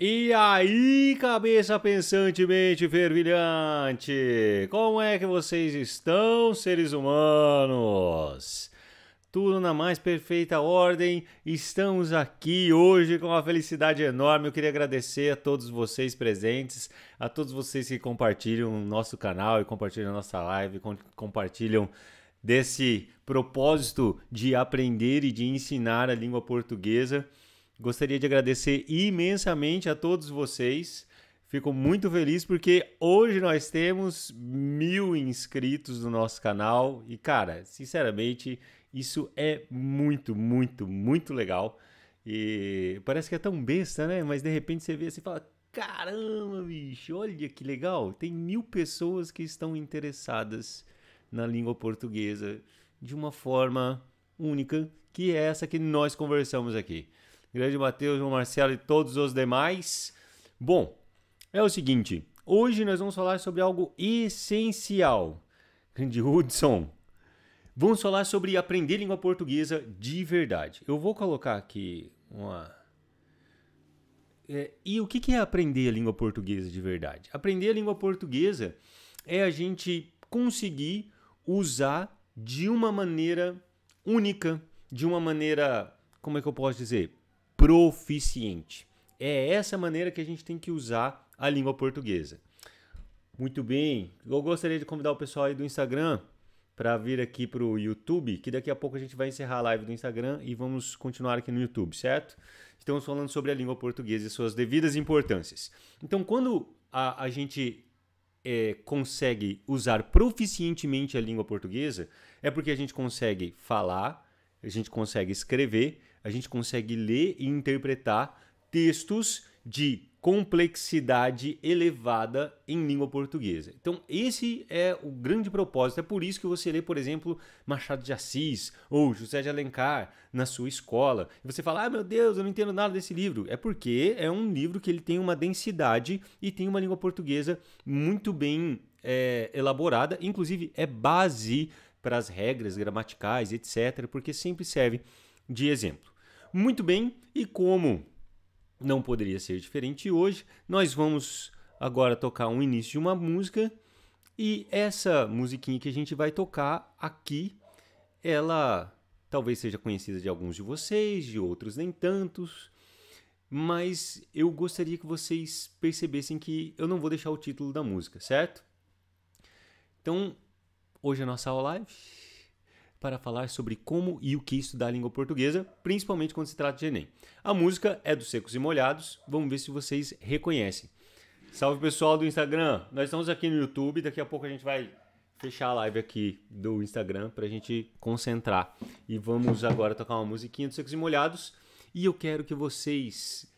E aí, cabeça pensante, mente fervilhante, como é que vocês estão, seres humanos? Tudo na mais perfeita ordem, estamos aqui hoje com uma felicidade enorme. Eu queria agradecer a todos vocês presentes, a todos vocês que compartilham o nosso canal e compartilham a nossa live, compartilham desse propósito de aprender e de ensinar a língua portuguesa. Gostaria de agradecer imensamente a todos vocês. Fico muito feliz porque hoje nós temos mil inscritos no nosso canal e, cara, sinceramente, isso é muito, muito, muito legal. E parece que é tão besta, né? Mas de repente você vê assim e fala: caramba, bicho, olha que legal! Tem mil pessoas que estão interessadas na língua portuguesa de uma forma única, que é essa que nós conversamos aqui. Grande Matheus, João Marcelo e todos os demais. Bom, é o seguinte. Hoje nós vamos falar sobre algo essencial. Grande Hudson. Vamos falar sobre aprender língua portuguesa de verdade. Eu vou colocar aqui uma. É, e o que é aprender a língua portuguesa de verdade? Aprender a língua portuguesa é a gente conseguir usar de uma maneira única, de uma maneira, como é que eu posso dizer? proficiente. É essa maneira que a gente tem que usar a língua portuguesa. Muito bem, eu gostaria de convidar o pessoal aí do Instagram para vir aqui para o YouTube, que daqui a pouco a gente vai encerrar a live do Instagram e vamos continuar aqui no YouTube, certo? Estamos falando sobre a língua portuguesa e suas devidas importâncias. Então, quando a, a gente é, consegue usar proficientemente a língua portuguesa, é porque a gente consegue falar, a gente consegue escrever a gente consegue ler e interpretar textos de complexidade elevada em língua portuguesa. Então, esse é o grande propósito. É por isso que você lê, por exemplo, Machado de Assis ou José de Alencar na sua escola. E você fala: "Ah, meu Deus, eu não entendo nada desse livro". É porque é um livro que ele tem uma densidade e tem uma língua portuguesa muito bem é, elaborada, inclusive é base para as regras gramaticais, etc, porque sempre serve de exemplo muito bem e como não poderia ser diferente hoje, nós vamos agora tocar um início de uma música e essa musiquinha que a gente vai tocar aqui, ela talvez seja conhecida de alguns de vocês, de outros nem tantos, mas eu gostaria que vocês percebessem que eu não vou deixar o título da música, certo? Então, hoje é a nossa live para falar sobre como e o que estudar a língua portuguesa, principalmente quando se trata de Enem. A música é dos Secos e Molhados, vamos ver se vocês reconhecem. Salve pessoal do Instagram, nós estamos aqui no YouTube, daqui a pouco a gente vai fechar a live aqui do Instagram para a gente concentrar. E vamos agora tocar uma musiquinha dos Secos e Molhados e eu quero que vocês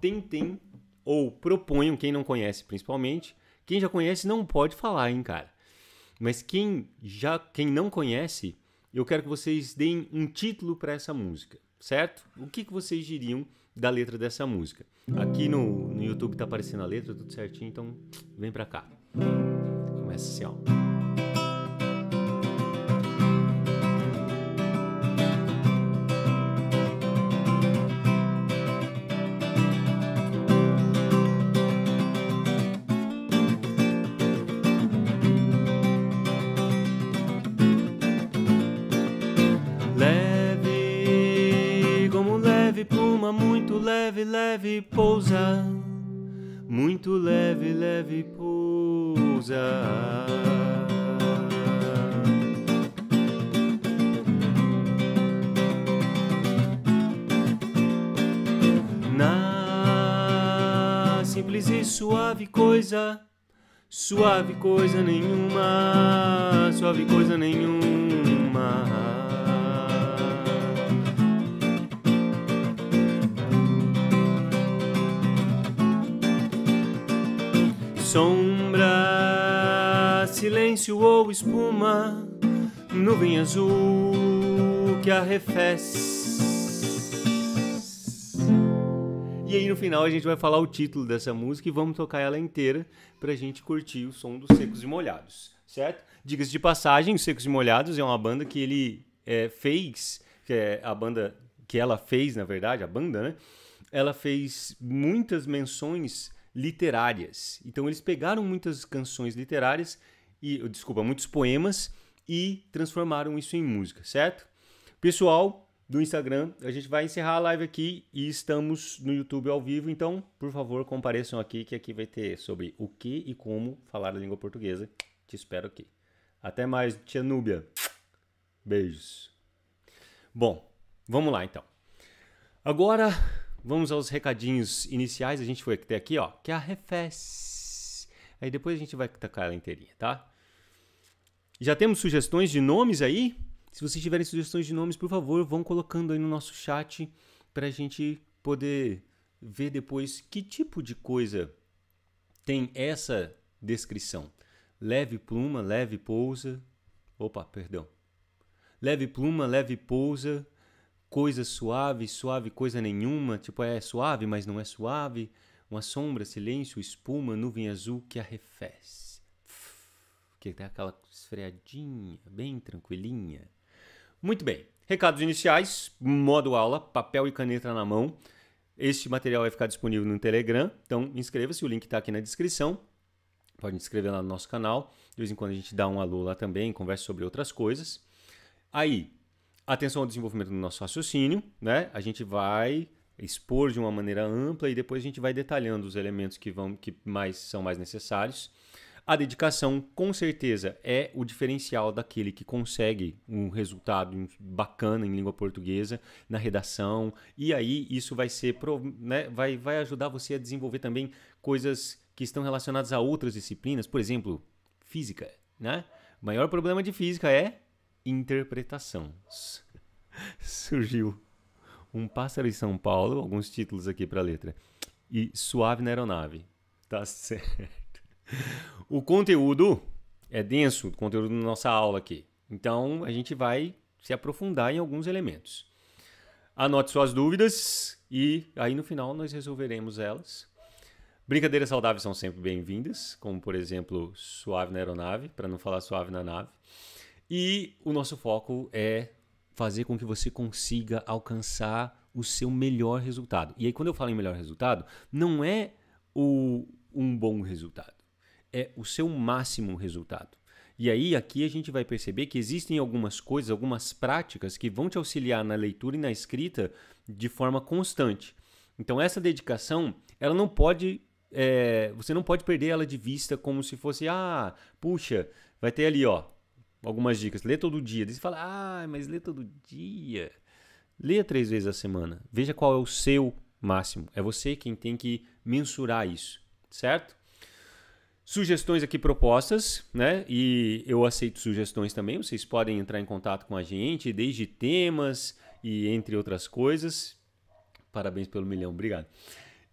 tentem ou proponham, quem não conhece principalmente, quem já conhece não pode falar, hein, cara. Mas quem já quem não conhece, eu quero que vocês deem um título para essa música, certo? O que, que vocês diriam da letra dessa música? Aqui no, no YouTube tá aparecendo a letra, tudo certinho, então vem para cá. Começa assim, ó. leve pousa, muito leve, leve pousa. Na simples e suave coisa, suave coisa nenhuma, suave coisa nenhuma. Sombra, silêncio ou espuma, nuvem azul que arrefece. E aí no final a gente vai falar o título dessa música e vamos tocar ela inteira pra gente curtir o som dos Secos e Molhados, certo? Dicas de passagem, os Secos e Molhados é uma banda que ele é, fez, que é a banda que ela fez, na verdade, a banda, né? Ela fez muitas menções literárias. Então eles pegaram muitas canções literárias e, desculpa, muitos poemas e transformaram isso em música, certo? Pessoal do Instagram, a gente vai encerrar a live aqui e estamos no YouTube ao vivo, então, por favor, compareçam aqui que aqui vai ter sobre o que e como falar a língua portuguesa. Te espero aqui. Até mais, tia Núbia. Beijos. Bom, vamos lá então. Agora Vamos aos recadinhos iniciais. A gente foi até aqui, ó, que arrefece. É a Aí depois a gente vai tacar ela inteirinha, tá? Já temos sugestões de nomes aí? Se vocês tiverem sugestões de nomes, por favor, vão colocando aí no nosso chat para a gente poder ver depois que tipo de coisa tem essa descrição. Leve pluma, leve pousa. Opa, perdão. Leve pluma, leve pousa coisa suave, suave coisa nenhuma, tipo é suave, mas não é suave, uma sombra, silêncio, espuma, nuvem azul que arrefece. Que tem aquela esfriadinha, bem tranquilinha. Muito bem. Recados iniciais, modo aula, papel e caneta na mão. Este material vai ficar disponível no Telegram, então inscreva-se, o link está aqui na descrição. Pode se inscrever lá no nosso canal. De vez em quando a gente dá um alô lá também, conversa sobre outras coisas. Aí, atenção ao desenvolvimento do nosso raciocínio, né? A gente vai expor de uma maneira ampla e depois a gente vai detalhando os elementos que vão que mais são mais necessários. A dedicação, com certeza, é o diferencial daquele que consegue um resultado bacana em língua portuguesa na redação. E aí isso vai ser né, vai, vai ajudar você a desenvolver também coisas que estão relacionadas a outras disciplinas, por exemplo, física. Né? O maior problema de física é interpretação. Surgiu Um Pássaro em São Paulo, alguns títulos aqui para a letra, e Suave na Aeronave. Tá certo. O conteúdo é denso, o conteúdo da nossa aula aqui. Então, a gente vai se aprofundar em alguns elementos. Anote suas dúvidas e aí no final nós resolveremos elas. Brincadeiras saudáveis são sempre bem-vindas, como por exemplo, suave na aeronave, para não falar suave na nave. E o nosso foco é fazer com que você consiga alcançar o seu melhor resultado. E aí, quando eu falo em melhor resultado, não é o, um bom resultado, é o seu máximo resultado. E aí, aqui a gente vai perceber que existem algumas coisas, algumas práticas que vão te auxiliar na leitura e na escrita de forma constante. Então, essa dedicação, ela não pode. É, você não pode perder ela de vista como se fosse, ah, puxa, vai ter ali, ó, algumas dicas. Lê todo dia. Daí você fala, ah, mas lê todo dia. Leia três vezes a semana. Veja qual é o seu máximo. É você quem tem que mensurar isso, certo? Sugestões aqui propostas, né? E eu aceito sugestões também. Vocês podem entrar em contato com a gente, desde temas e entre outras coisas. Parabéns pelo milhão, obrigado.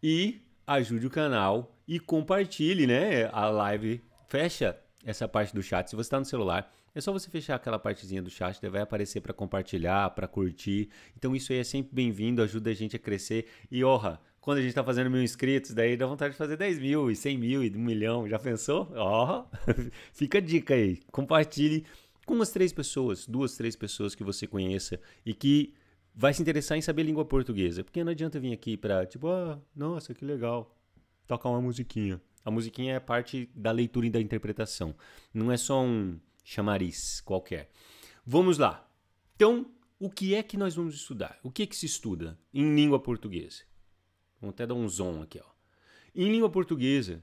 E ajude o canal e compartilhe, né? A live fecha essa parte do chat. Se você está no celular, é só você fechar aquela partezinha do chat, daí né? vai aparecer para compartilhar, para curtir. Então isso aí é sempre bem-vindo, ajuda a gente a crescer. E orra, quando a gente está fazendo mil inscritos, daí dá vontade de fazer 10 mil, e 100 mil, e 1 milhão. Já pensou? Ó, fica a dica aí. Compartilhe com umas três pessoas, duas, três pessoas que você conheça e que vai se interessar em saber língua portuguesa. Porque não adianta vir aqui para, tipo, ah, nossa, que legal, tocar uma musiquinha. A musiquinha é parte da leitura e da interpretação. Não é só um chamariz qualquer. Vamos lá. Então, o que é que nós vamos estudar? O que é que se estuda em língua portuguesa? Vamos até dar um zoom aqui. Ó. Em língua portuguesa,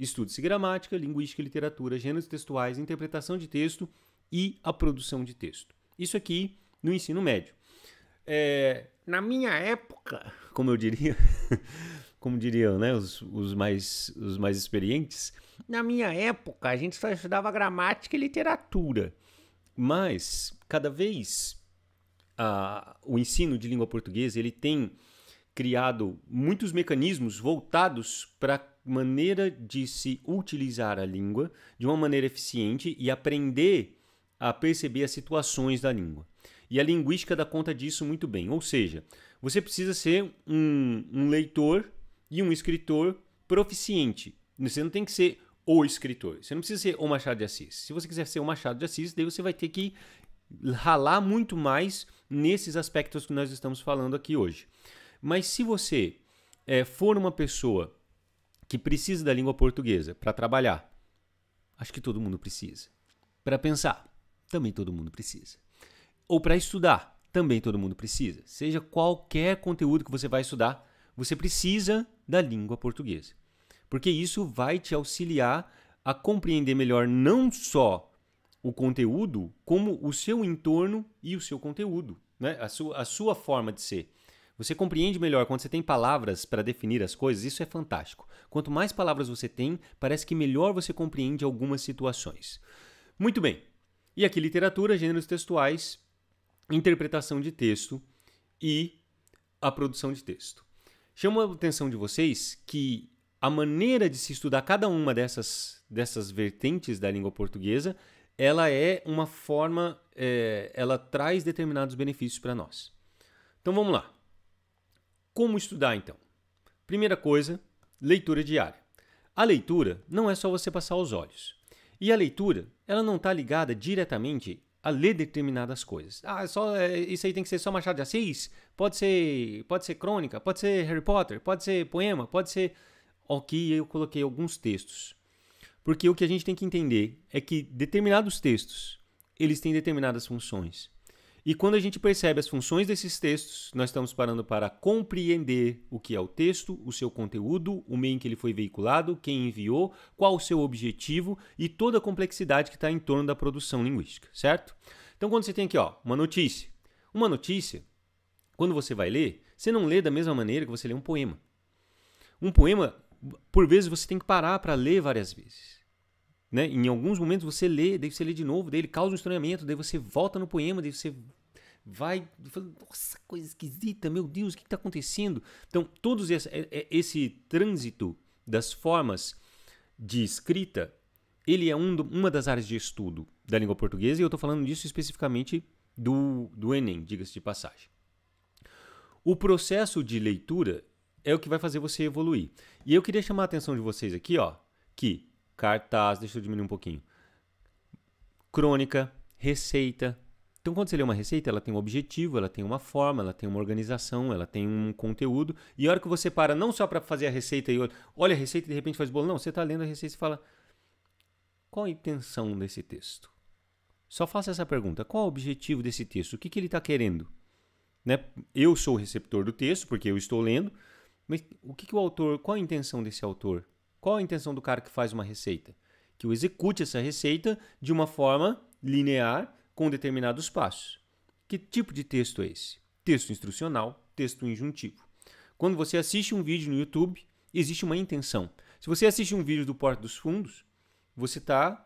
estuda-se gramática, linguística, literatura, gêneros textuais, interpretação de texto e a produção de texto. Isso aqui no ensino médio. É, na minha época, como eu diria, como diriam, né, os, os, mais, os mais experientes, na minha época a gente só estudava gramática e literatura. Mas cada vez a, o ensino de língua portuguesa ele tem criado muitos mecanismos voltados para a maneira de se utilizar a língua de uma maneira eficiente e aprender a perceber as situações da língua. E a linguística dá conta disso muito bem. Ou seja, você precisa ser um, um leitor e um escritor proficiente. Você não tem que ser o escritor. Você não precisa ser o Machado de Assis. Se você quiser ser o Machado de Assis, daí você vai ter que ralar muito mais nesses aspectos que nós estamos falando aqui hoje. Mas se você é, for uma pessoa que precisa da língua portuguesa para trabalhar, acho que todo mundo precisa. Para pensar, também todo mundo precisa. Ou para estudar, também todo mundo precisa. Seja qualquer conteúdo que você vai estudar, você precisa da língua portuguesa. Porque isso vai te auxiliar a compreender melhor não só o conteúdo, como o seu entorno e o seu conteúdo, né? a, sua, a sua forma de ser. Você compreende melhor quando você tem palavras para definir as coisas, isso é fantástico. Quanto mais palavras você tem, parece que melhor você compreende algumas situações. Muito bem. E aqui literatura, gêneros textuais, interpretação de texto e a produção de texto. Chama a atenção de vocês que a maneira de se estudar cada uma dessas, dessas vertentes da língua portuguesa, ela é uma forma, é, ela traz determinados benefícios para nós. Então vamos lá. Como estudar então? Primeira coisa, leitura diária. A leitura não é só você passar os olhos. E a leitura, ela não está ligada diretamente a ler determinadas coisas. Ah, só é, isso aí tem que ser só Machado de Assis, pode ser, pode ser crônica, pode ser Harry Potter, pode ser poema, pode ser OK, eu coloquei alguns textos. Porque o que a gente tem que entender é que determinados textos, eles têm determinadas funções. E quando a gente percebe as funções desses textos, nós estamos parando para compreender o que é o texto, o seu conteúdo, o meio em que ele foi veiculado, quem enviou, qual o seu objetivo e toda a complexidade que está em torno da produção linguística, certo? Então, quando você tem aqui ó, uma notícia, uma notícia, quando você vai ler, você não lê da mesma maneira que você lê um poema. Um poema, por vezes, você tem que parar para ler várias vezes. Né? Em alguns momentos você lê, daí você lê de novo, daí ele causa um estranhamento, daí você volta no poema, daí você vai, nossa, coisa esquisita, meu Deus, o que está acontecendo? Então, todos esse, é, é, esse trânsito das formas de escrita, ele é um, uma das áreas de estudo da língua portuguesa, e eu estou falando disso especificamente do, do Enem, diga-se de passagem. O processo de leitura é o que vai fazer você evoluir. E eu queria chamar a atenção de vocês aqui, ó, que cartaz, deixa eu diminuir um pouquinho. Crônica, receita. Então, quando você lê uma receita, ela tem um objetivo, ela tem uma forma, ela tem uma organização, ela tem um conteúdo. E a hora que você para, não só para fazer a receita e olha, olha a receita e de repente faz bolo, não, você está lendo a receita e fala: qual a intenção desse texto? Só faça essa pergunta: qual o objetivo desse texto? O que, que ele está querendo? Né? Eu sou o receptor do texto, porque eu estou lendo, mas o que, que o autor, qual a intenção desse autor? Qual a intenção do cara que faz uma receita? Que o execute essa receita de uma forma linear com determinados passos. Que tipo de texto é esse? Texto instrucional, texto injuntivo. Quando você assiste um vídeo no YouTube, existe uma intenção. Se você assiste um vídeo do Porto dos Fundos, você está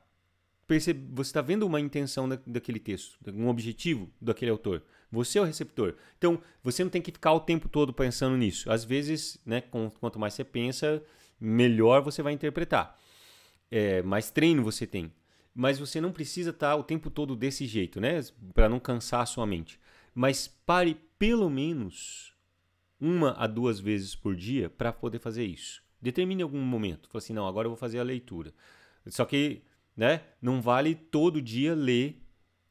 você está vendo uma intenção daquele texto, um objetivo daquele autor. Você é o receptor. Então, você não tem que ficar o tempo todo pensando nisso. Às vezes, né, quanto mais você pensa, melhor você vai interpretar. É, mais treino você tem. Mas você não precisa estar tá o tempo todo desse jeito, né? Para não cansar a sua mente. Mas pare pelo menos uma a duas vezes por dia para poder fazer isso. Determine algum momento. Fala assim, não, agora eu vou fazer a leitura. Só que, né? Não vale todo dia ler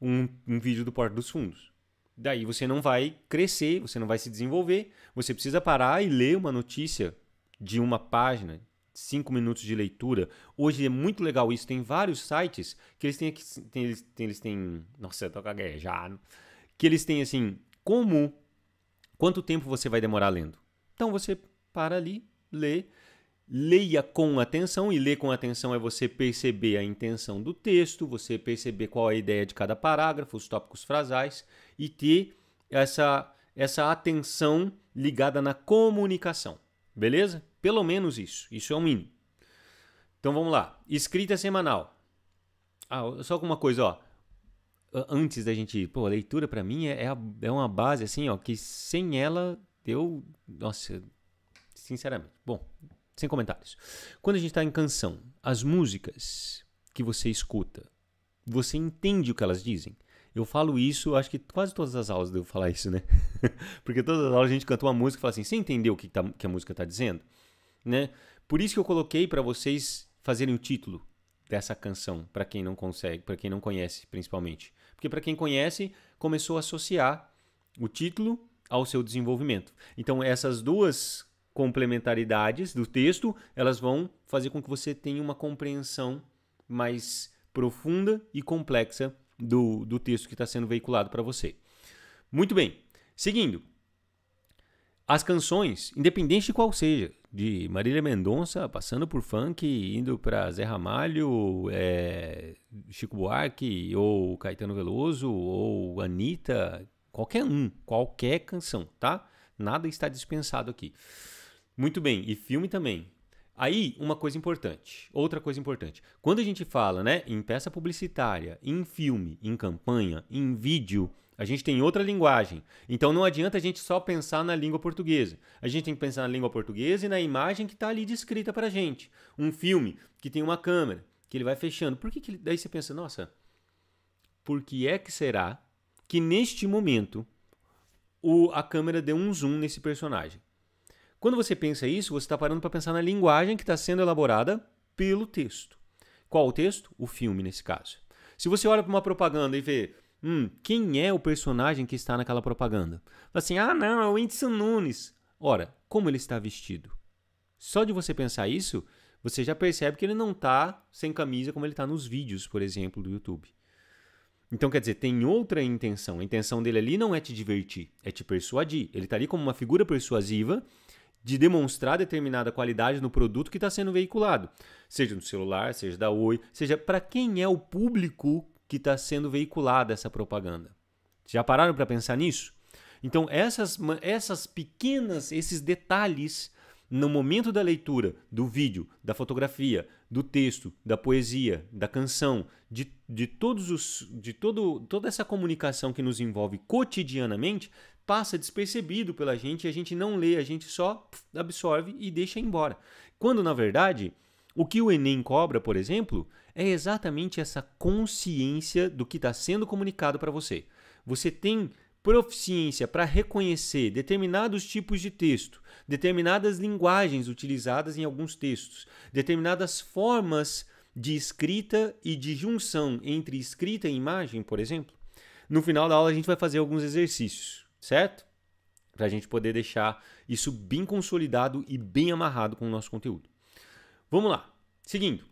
um, um vídeo do Porto dos Fundos. Daí você não vai crescer, você não vai se desenvolver. Você precisa parar e ler uma notícia de uma página, cinco minutos de leitura. Hoje é muito legal isso. Tem vários sites que eles têm aqui. Tem, eles, tem, eles têm. Nossa, eu tô gaguejado. Que eles têm assim, como. Quanto tempo você vai demorar lendo? Então você para ali, lê, leia com atenção, e ler com atenção é você perceber a intenção do texto, você perceber qual é a ideia de cada parágrafo, os tópicos frasais, e ter essa, essa atenção ligada na comunicação. Beleza? Pelo menos isso. Isso é o um mínimo. Então vamos lá. Escrita semanal. Ah, só alguma coisa, ó. Antes da gente. Pô, a leitura para mim é, é, é uma base, assim, ó, que sem ela eu. Nossa, sinceramente. Bom, sem comentários. Quando a gente tá em canção, as músicas que você escuta, você entende o que elas dizem? Eu falo isso, acho que quase todas as aulas devo falar isso, né? Porque todas as aulas a gente canta uma música e fala assim: você entendeu o que, tá, que a música tá dizendo? né? Por isso que eu coloquei para vocês fazerem o título dessa canção, para quem não consegue, para quem não conhece, principalmente. Porque para quem conhece, começou a associar o título ao seu desenvolvimento. Então, essas duas complementaridades do texto, elas vão fazer com que você tenha uma compreensão mais profunda e complexa do, do texto que está sendo veiculado para você. Muito bem, seguindo. As canções, independente de qual seja, de Marília Mendonça, passando por funk, indo para Zé Ramalho, é, Chico Buarque, ou Caetano Veloso, ou Anitta, qualquer um, qualquer canção, tá? Nada está dispensado aqui. Muito bem, e filme também. Aí, uma coisa importante, outra coisa importante. Quando a gente fala né, em peça publicitária, em filme, em campanha, em vídeo, a gente tem outra linguagem. Então não adianta a gente só pensar na língua portuguesa. A gente tem que pensar na língua portuguesa e na imagem que está ali descrita para a gente. Um filme que tem uma câmera, que ele vai fechando. Por que, que ele... Daí você pensa, nossa, por que é que será que neste momento o... a câmera deu um zoom nesse personagem? Quando você pensa isso, você está parando para pensar na linguagem que está sendo elaborada pelo texto. Qual o texto? O filme, nesse caso. Se você olha para uma propaganda e vê hum, quem é o personagem que está naquela propaganda? Assim, ah, não, é o Whindersson Nunes. Ora, como ele está vestido? Só de você pensar isso, você já percebe que ele não está sem camisa como ele está nos vídeos, por exemplo, do YouTube. Então, quer dizer, tem outra intenção. A intenção dele ali não é te divertir, é te persuadir. Ele está ali como uma figura persuasiva de demonstrar determinada qualidade no produto que está sendo veiculado, seja no celular, seja da Oi, seja para quem é o público que está sendo veiculada essa propaganda. Já pararam para pensar nisso? Então, essas, essas pequenas, esses detalhes, no momento da leitura, do vídeo, da fotografia, do texto, da poesia, da canção, de, de, todos os, de todo, toda essa comunicação que nos envolve cotidianamente, passa despercebido pela gente e a gente não lê, a gente só absorve e deixa embora. Quando, na verdade, o que o Enem cobra, por exemplo, é exatamente essa consciência do que está sendo comunicado para você. Você tem proficiência para reconhecer determinados tipos de texto, determinadas linguagens utilizadas em alguns textos, determinadas formas de escrita e de junção entre escrita e imagem, por exemplo. No final da aula, a gente vai fazer alguns exercícios, certo? Para a gente poder deixar isso bem consolidado e bem amarrado com o nosso conteúdo. Vamos lá. Seguindo.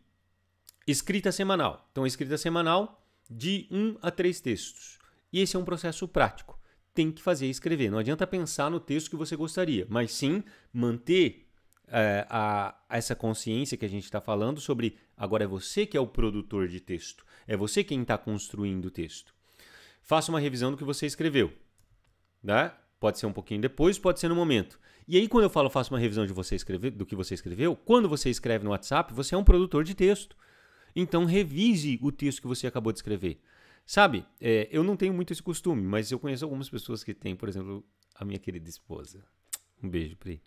Escrita semanal. Então, escrita semanal de um a três textos. E esse é um processo prático. Tem que fazer escrever. Não adianta pensar no texto que você gostaria, mas sim manter é, a, essa consciência que a gente está falando sobre agora é você que é o produtor de texto. É você quem está construindo o texto. Faça uma revisão do que você escreveu. Né? Pode ser um pouquinho depois, pode ser no momento. E aí, quando eu falo faça uma revisão de você escrever, do que você escreveu, quando você escreve no WhatsApp, você é um produtor de texto então revise o texto que você acabou de escrever. Sabe, é, eu não tenho muito esse costume, mas eu conheço algumas pessoas que têm, por exemplo, a minha querida esposa. Um beijo, Pri.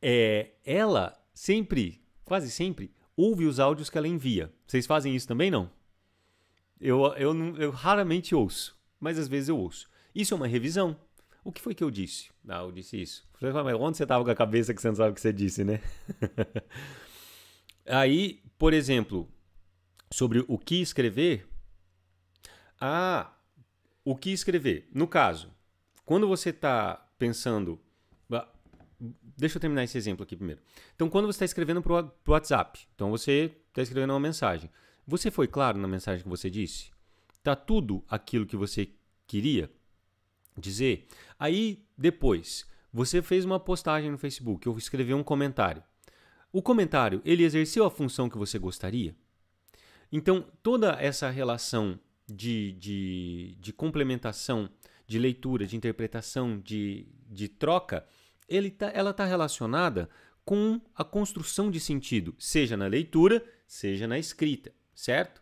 É, ela sempre, quase sempre, ouve os áudios que ela envia. Vocês fazem isso também, não? Eu, eu, eu raramente ouço, mas às vezes eu ouço. Isso é uma revisão. O que foi que eu disse? Ah, eu disse isso. Você fala, mas onde você estava com a cabeça que você não sabe o que você disse, né? Aí, por exemplo, sobre o que escrever. Ah, o que escrever? No caso, quando você está pensando. Deixa eu terminar esse exemplo aqui primeiro. Então, quando você está escrevendo para o WhatsApp, então você está escrevendo uma mensagem. Você foi claro na mensagem que você disse? está tudo aquilo que você queria dizer? Aí, depois, você fez uma postagem no Facebook, eu escrevi um comentário. O comentário, ele exerceu a função que você gostaria? Então, toda essa relação de, de, de complementação, de leitura, de interpretação, de, de troca, tá, ela está relacionada com a construção de sentido, seja na leitura, seja na escrita, certo?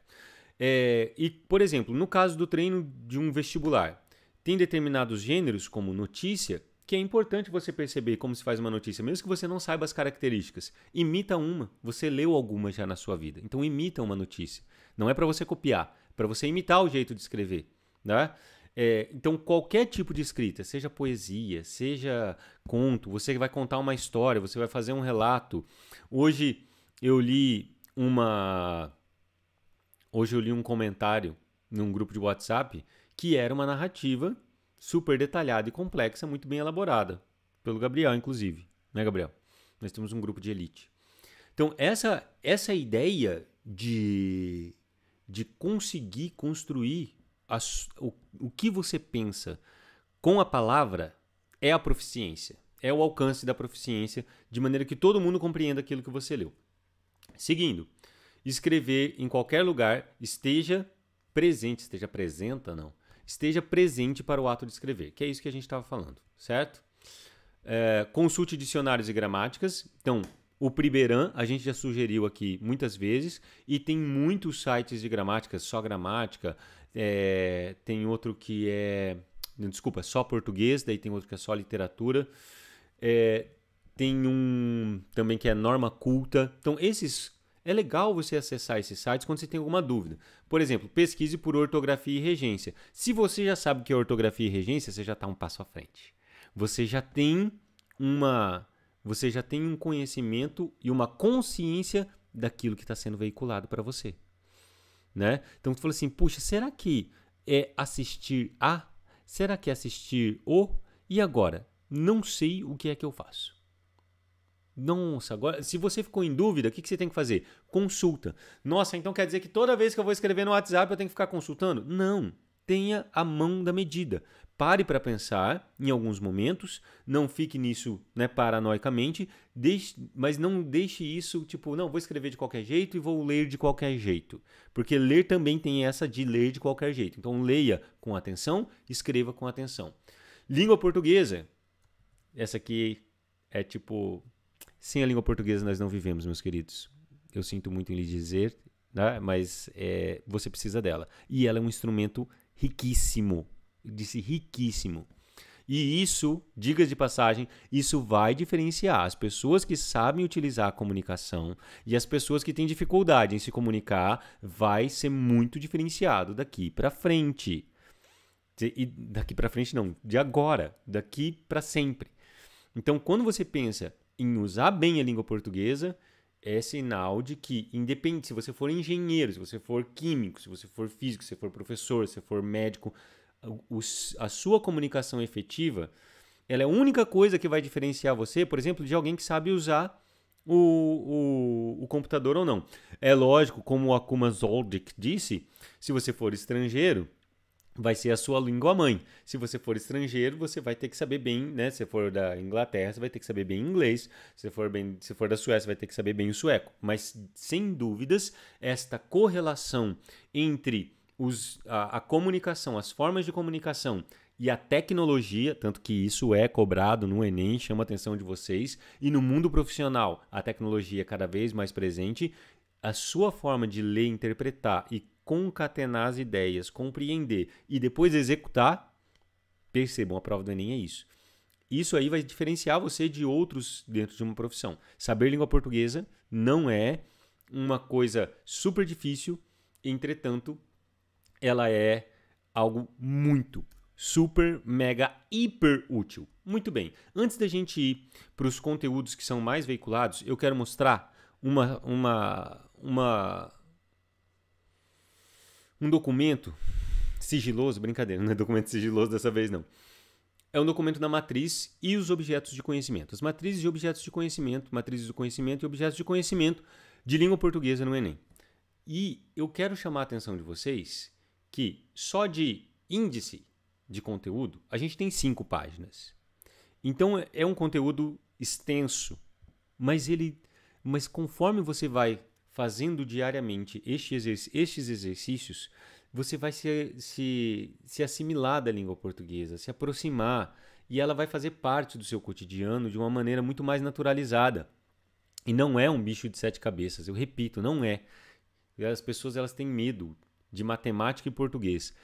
É, e, por exemplo, no caso do treino de um vestibular, tem determinados gêneros, como notícia, que é importante você perceber como se faz uma notícia, mesmo que você não saiba as características. Imita uma, você leu alguma já na sua vida. Então imita uma notícia. Não é para você copiar, é para você imitar o jeito de escrever, né? É, então qualquer tipo de escrita, seja poesia, seja conto, você vai contar uma história, você vai fazer um relato. Hoje eu li uma hoje eu li um comentário num grupo de WhatsApp que era uma narrativa super detalhada e complexa, muito bem elaborada, pelo Gabriel, inclusive. Né, Gabriel? Nós temos um grupo de elite. Então, essa, essa ideia de, de conseguir construir o, o que você pensa com a palavra é a proficiência. É o alcance da proficiência, de maneira que todo mundo compreenda aquilo que você leu. Seguindo, escrever em qualquer lugar, esteja presente, esteja presente não esteja presente para o ato de escrever, que é isso que a gente estava falando, certo? É, consulte dicionários e gramáticas. Então, o Priberan a gente já sugeriu aqui muitas vezes e tem muitos sites de gramática, só gramática. É, tem outro que é, desculpa, só português. Daí tem outro que é só literatura. É, tem um também que é norma culta. Então esses é legal você acessar esses sites quando você tem alguma dúvida. Por exemplo, pesquise por ortografia e regência. Se você já sabe que é ortografia e regência, você já está um passo à frente. Você já tem uma. Você já tem um conhecimento e uma consciência daquilo que está sendo veiculado para você. Né? Então você fala assim, puxa, será que é assistir a? Será que é assistir o? E agora? Não sei o que é que eu faço. Nossa, agora, se você ficou em dúvida, o que, que você tem que fazer? Consulta. Nossa, então quer dizer que toda vez que eu vou escrever no WhatsApp eu tenho que ficar consultando? Não. Tenha a mão da medida. Pare para pensar em alguns momentos, não fique nisso né, paranoicamente, deixe, mas não deixe isso tipo, não, vou escrever de qualquer jeito e vou ler de qualquer jeito. Porque ler também tem essa de ler de qualquer jeito. Então leia com atenção, escreva com atenção. Língua portuguesa. Essa aqui é tipo sem a língua portuguesa nós não vivemos, meus queridos. Eu sinto muito em lhe dizer, né? mas é, você precisa dela. E ela é um instrumento riquíssimo. disse riquíssimo. E isso, dicas de passagem, isso vai diferenciar as pessoas que sabem utilizar a comunicação e as pessoas que têm dificuldade em se comunicar, vai ser muito diferenciado daqui para frente. E daqui para frente não, de agora, daqui para sempre. Então, quando você pensa em usar bem a língua portuguesa é sinal de que, independente, se você for engenheiro, se você for químico, se você for físico, se você for professor, se você for médico, a sua comunicação efetiva ela é a única coisa que vai diferenciar você, por exemplo, de alguém que sabe usar o, o, o computador ou não. É lógico, como o Akuma Zoldik disse, se você for estrangeiro, vai ser a sua língua mãe. Se você for estrangeiro, você vai ter que saber bem, né? Se for da Inglaterra, você vai ter que saber bem inglês. Se for bem, se for da Suécia, vai ter que saber bem o sueco. Mas sem dúvidas, esta correlação entre os, a, a comunicação, as formas de comunicação e a tecnologia, tanto que isso é cobrado no Enem, chama a atenção de vocês, e no mundo profissional, a tecnologia é cada vez mais presente, a sua forma de ler, interpretar e concatenar as ideias, compreender e depois executar, percebam, a prova do Enem é isso. Isso aí vai diferenciar você de outros dentro de uma profissão. Saber língua portuguesa não é uma coisa super difícil, entretanto, ela é algo muito, super, mega, hiper útil. Muito bem, antes da gente ir para os conteúdos que são mais veiculados, eu quero mostrar uma, uma, uma um documento sigiloso, brincadeira, não é documento sigiloso dessa vez não. É um documento da matriz e os objetos de conhecimento. As matrizes e objetos de conhecimento, matrizes do conhecimento e objetos de conhecimento de língua portuguesa no Enem. E eu quero chamar a atenção de vocês que só de índice de conteúdo a gente tem cinco páginas. Então é, é um conteúdo extenso, mas ele, mas conforme você vai fazendo diariamente estes, estes exercícios, você vai se, se, se assimilar da língua portuguesa, se aproximar, e ela vai fazer parte do seu cotidiano de uma maneira muito mais naturalizada. E não é um bicho de sete cabeças, eu repito, não é. As pessoas elas têm medo de matemática e português.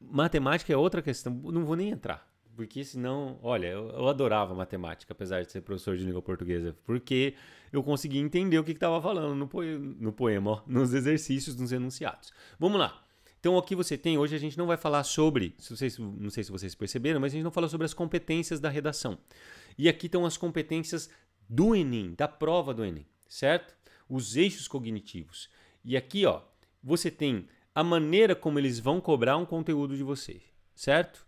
Matemática é outra questão, não vou nem entrar. Porque senão, olha, eu, eu adorava matemática, apesar de ser professor de língua portuguesa, porque eu conseguia entender o que estava falando no, no poema, ó, nos exercícios, nos enunciados. Vamos lá. Então, aqui você tem, hoje a gente não vai falar sobre, se vocês, não sei se vocês perceberam, mas a gente não fala sobre as competências da redação. E aqui estão as competências do Enem, da prova do Enem, certo? Os eixos cognitivos. E aqui, ó, você tem a maneira como eles vão cobrar um conteúdo de você, certo?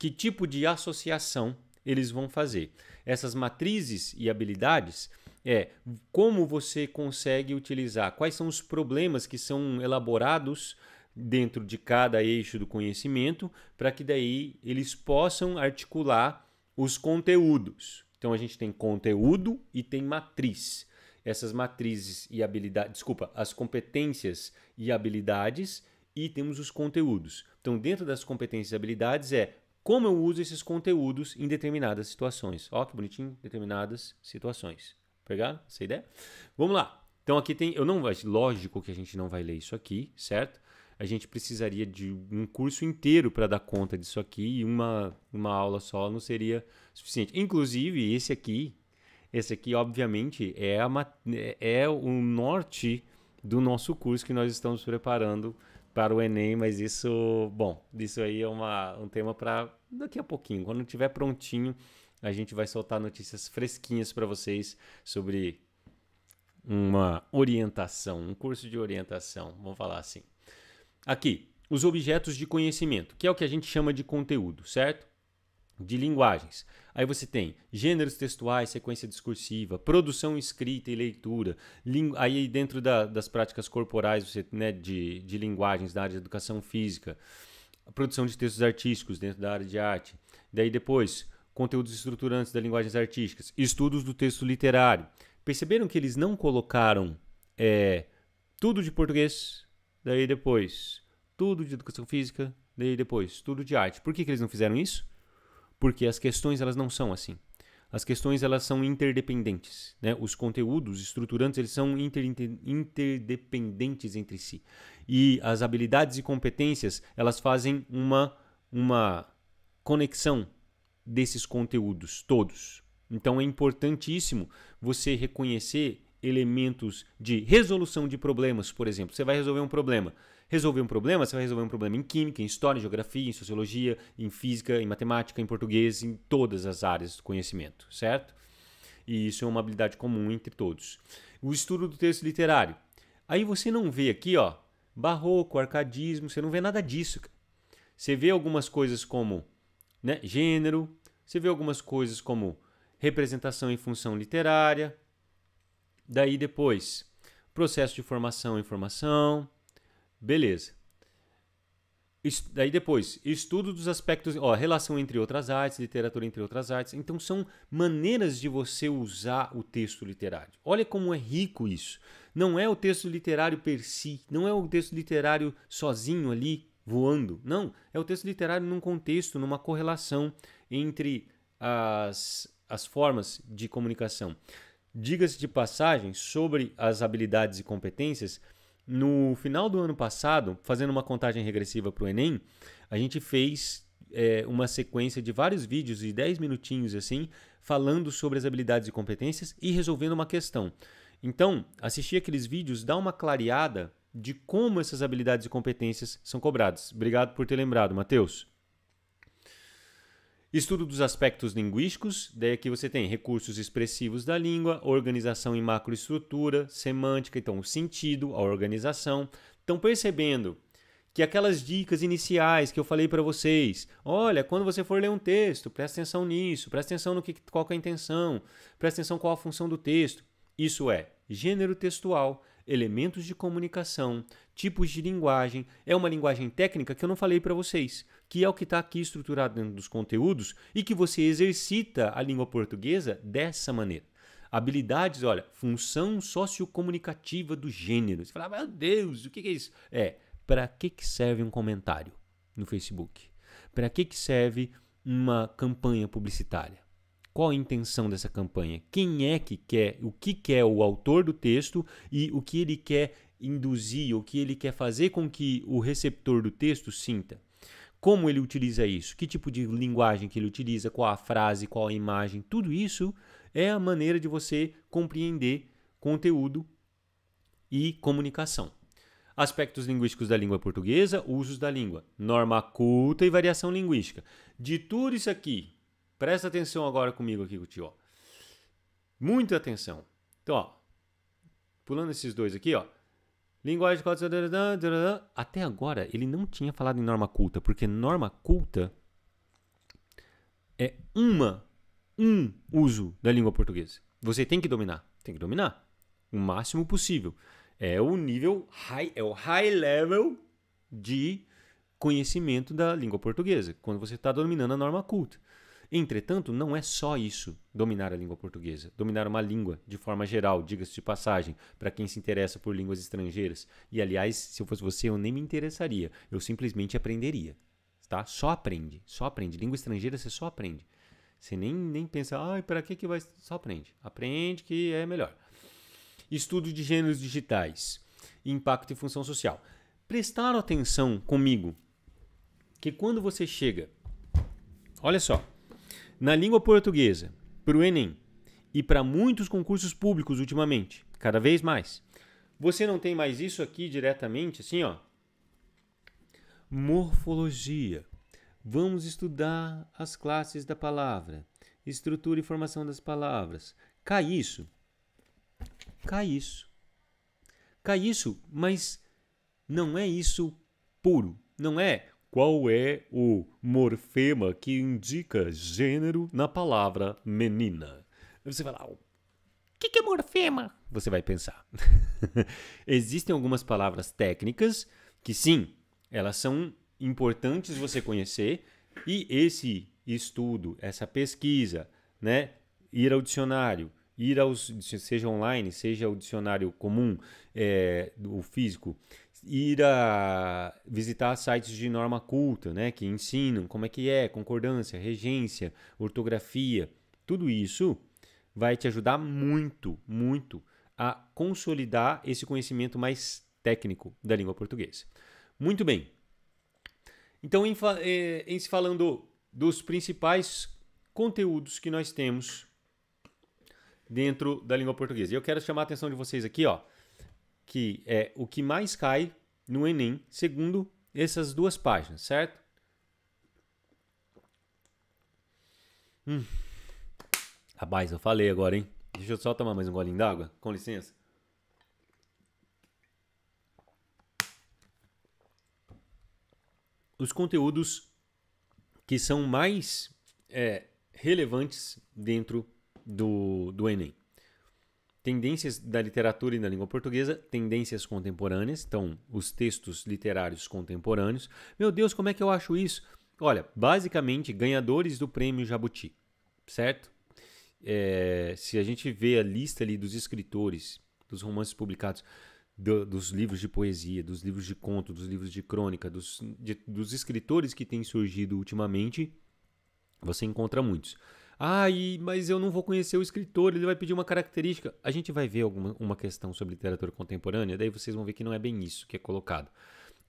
que tipo de associação eles vão fazer. Essas matrizes e habilidades é como você consegue utilizar, quais são os problemas que são elaborados dentro de cada eixo do conhecimento, para que daí eles possam articular os conteúdos. Então a gente tem conteúdo e tem matriz. Essas matrizes e habilidades, desculpa, as competências e habilidades e temos os conteúdos. Então, dentro das competências e habilidades é como eu uso esses conteúdos em determinadas situações. Ó, que bonitinho, determinadas situações. Pegaram essa ideia? Vamos lá. Então aqui tem, eu não, lógico que a gente não vai ler isso aqui, certo? A gente precisaria de um curso inteiro para dar conta disso aqui e uma, uma aula só não seria suficiente. Inclusive esse aqui, esse aqui obviamente é, a, é, é o norte do nosso curso que nós estamos preparando para o Enem, mas isso, bom, isso aí é uma, um tema para daqui a pouquinho. Quando estiver prontinho, a gente vai soltar notícias fresquinhas para vocês sobre uma orientação, um curso de orientação, vamos falar assim. Aqui, os objetos de conhecimento, que é o que a gente chama de conteúdo, certo? de linguagens. Aí você tem gêneros textuais, sequência discursiva, produção escrita e leitura. Aí dentro da, das práticas corporais você, né, de, de linguagens da área de educação física, a produção de textos artísticos dentro da área de arte. Daí depois, conteúdos estruturantes das linguagens artísticas, estudos do texto literário. Perceberam que eles não colocaram é, tudo de português, daí depois tudo de educação física, daí depois tudo de arte. Por que, que eles não fizeram isso? porque as questões elas não são assim. As questões elas são interdependentes, né? Os conteúdos estruturantes eles são inter, inter, interdependentes entre si e as habilidades e competências elas fazem uma uma conexão desses conteúdos todos. Então é importantíssimo você reconhecer elementos de resolução de problemas, por exemplo. Você vai resolver um problema resolver um problema, você vai resolver um problema em química, em história, em geografia, em sociologia, em física, em matemática, em português, em todas as áreas do conhecimento, certo? E isso é uma habilidade comum entre todos. O estudo do texto literário. Aí você não vê aqui, ó, barroco, arcadismo, você não vê nada disso. Você vê algumas coisas como né, gênero, você vê algumas coisas como representação em função literária, daí depois processo de formação e formação, Beleza. daí depois, estudo dos aspectos, ó, relação entre outras artes, literatura entre outras artes. Então são maneiras de você usar o texto literário. Olha como é rico isso. Não é o texto literário per si, não é o texto literário sozinho ali voando. Não, é o texto literário num contexto, numa correlação entre as, as formas de comunicação. Diga-se de passagem sobre as habilidades e competências, no final do ano passado, fazendo uma contagem regressiva para o Enem, a gente fez é, uma sequência de vários vídeos de 10 minutinhos assim, falando sobre as habilidades e competências e resolvendo uma questão. Então, assistir aqueles vídeos dá uma clareada de como essas habilidades e competências são cobradas. Obrigado por ter lembrado, Matheus. Estudo dos aspectos linguísticos, daí aqui você tem recursos expressivos da língua, organização e macroestrutura, semântica, então o sentido, a organização. Estão percebendo que aquelas dicas iniciais que eu falei para vocês, olha, quando você for ler um texto, presta atenção nisso, presta atenção no que, qual que é a intenção, presta atenção qual a função do texto. Isso é gênero textual, elementos de comunicação, tipos de linguagem. É uma linguagem técnica que eu não falei para vocês que é o que está aqui estruturado dentro dos conteúdos e que você exercita a língua portuguesa dessa maneira. Habilidades, olha, função sociocomunicativa do gênero. Você fala, ah, meu Deus, o que é isso? É, para que, que serve um comentário no Facebook? Para que, que serve uma campanha publicitária? Qual a intenção dessa campanha? Quem é que quer, o que quer o autor do texto e o que ele quer induzir, o que ele quer fazer com que o receptor do texto sinta? como ele utiliza isso, que tipo de linguagem que ele utiliza, qual a frase, qual a imagem, tudo isso é a maneira de você compreender conteúdo e comunicação. Aspectos linguísticos da língua portuguesa, usos da língua, norma culta e variação linguística. De tudo isso aqui, presta atenção agora comigo aqui, tio. Muita atenção. Então, ó, pulando esses dois aqui, ó. Linguagem de Até agora, ele não tinha falado em norma culta, porque norma culta é uma, um uso da língua portuguesa. Você tem que dominar. Tem que dominar. O máximo possível. É o nível high, é o high level de conhecimento da língua portuguesa, quando você está dominando a norma culta. Entretanto, não é só isso dominar a língua portuguesa. Dominar uma língua, de forma geral, diga-se de passagem, para quem se interessa por línguas estrangeiras. E aliás, se eu fosse você, eu nem me interessaria. Eu simplesmente aprenderia. Tá? Só aprende, só aprende. Língua estrangeira você só aprende. Você nem, nem pensa, ai, para que que vai? Só aprende. Aprende que é melhor. Estudo de gêneros digitais, impacto e função social. Prestaram atenção comigo que quando você chega, olha só, na língua portuguesa, para o Enem e para muitos concursos públicos ultimamente, cada vez mais. Você não tem mais isso aqui diretamente, assim, ó. Morfologia. Vamos estudar as classes da palavra, estrutura e formação das palavras. Cai isso. Cai isso. Cai isso, mas não é isso puro. Não é qual é o morfema que indica gênero na palavra menina? Você vai lá, o que, que é morfema? Você vai pensar. Existem algumas palavras técnicas que, sim, elas são importantes você conhecer e esse estudo, essa pesquisa, né? ir ao dicionário, ir aos, seja online, seja o dicionário comum, é, eh, o físico, ir a visitar sites de norma culta, né, que ensinam como é que é concordância, regência, ortografia, tudo isso vai te ajudar muito, muito a consolidar esse conhecimento mais técnico da língua portuguesa. Muito bem. Então, em, eh, em se falando dos principais conteúdos que nós temos dentro da língua portuguesa, eu quero chamar a atenção de vocês aqui, ó que é o que mais cai no Enem, segundo essas duas páginas, certo? Hum. Rapaz, eu falei agora, hein? Deixa eu só tomar mais um golinho d'água, com licença. Os conteúdos que são mais é, relevantes dentro do, do Enem. Tendências da literatura e da língua portuguesa, tendências contemporâneas, então os textos literários contemporâneos. Meu Deus, como é que eu acho isso? Olha, basicamente ganhadores do prêmio Jabuti, certo? É, se a gente vê a lista ali dos escritores, dos romances publicados, do, dos livros de poesia, dos livros de conto, dos livros de crônica, dos, de, dos escritores que têm surgido ultimamente, você encontra muitos. Ah, e, mas eu não vou conhecer o escritor, ele vai pedir uma característica. A gente vai ver alguma uma questão sobre literatura contemporânea, daí vocês vão ver que não é bem isso que é colocado.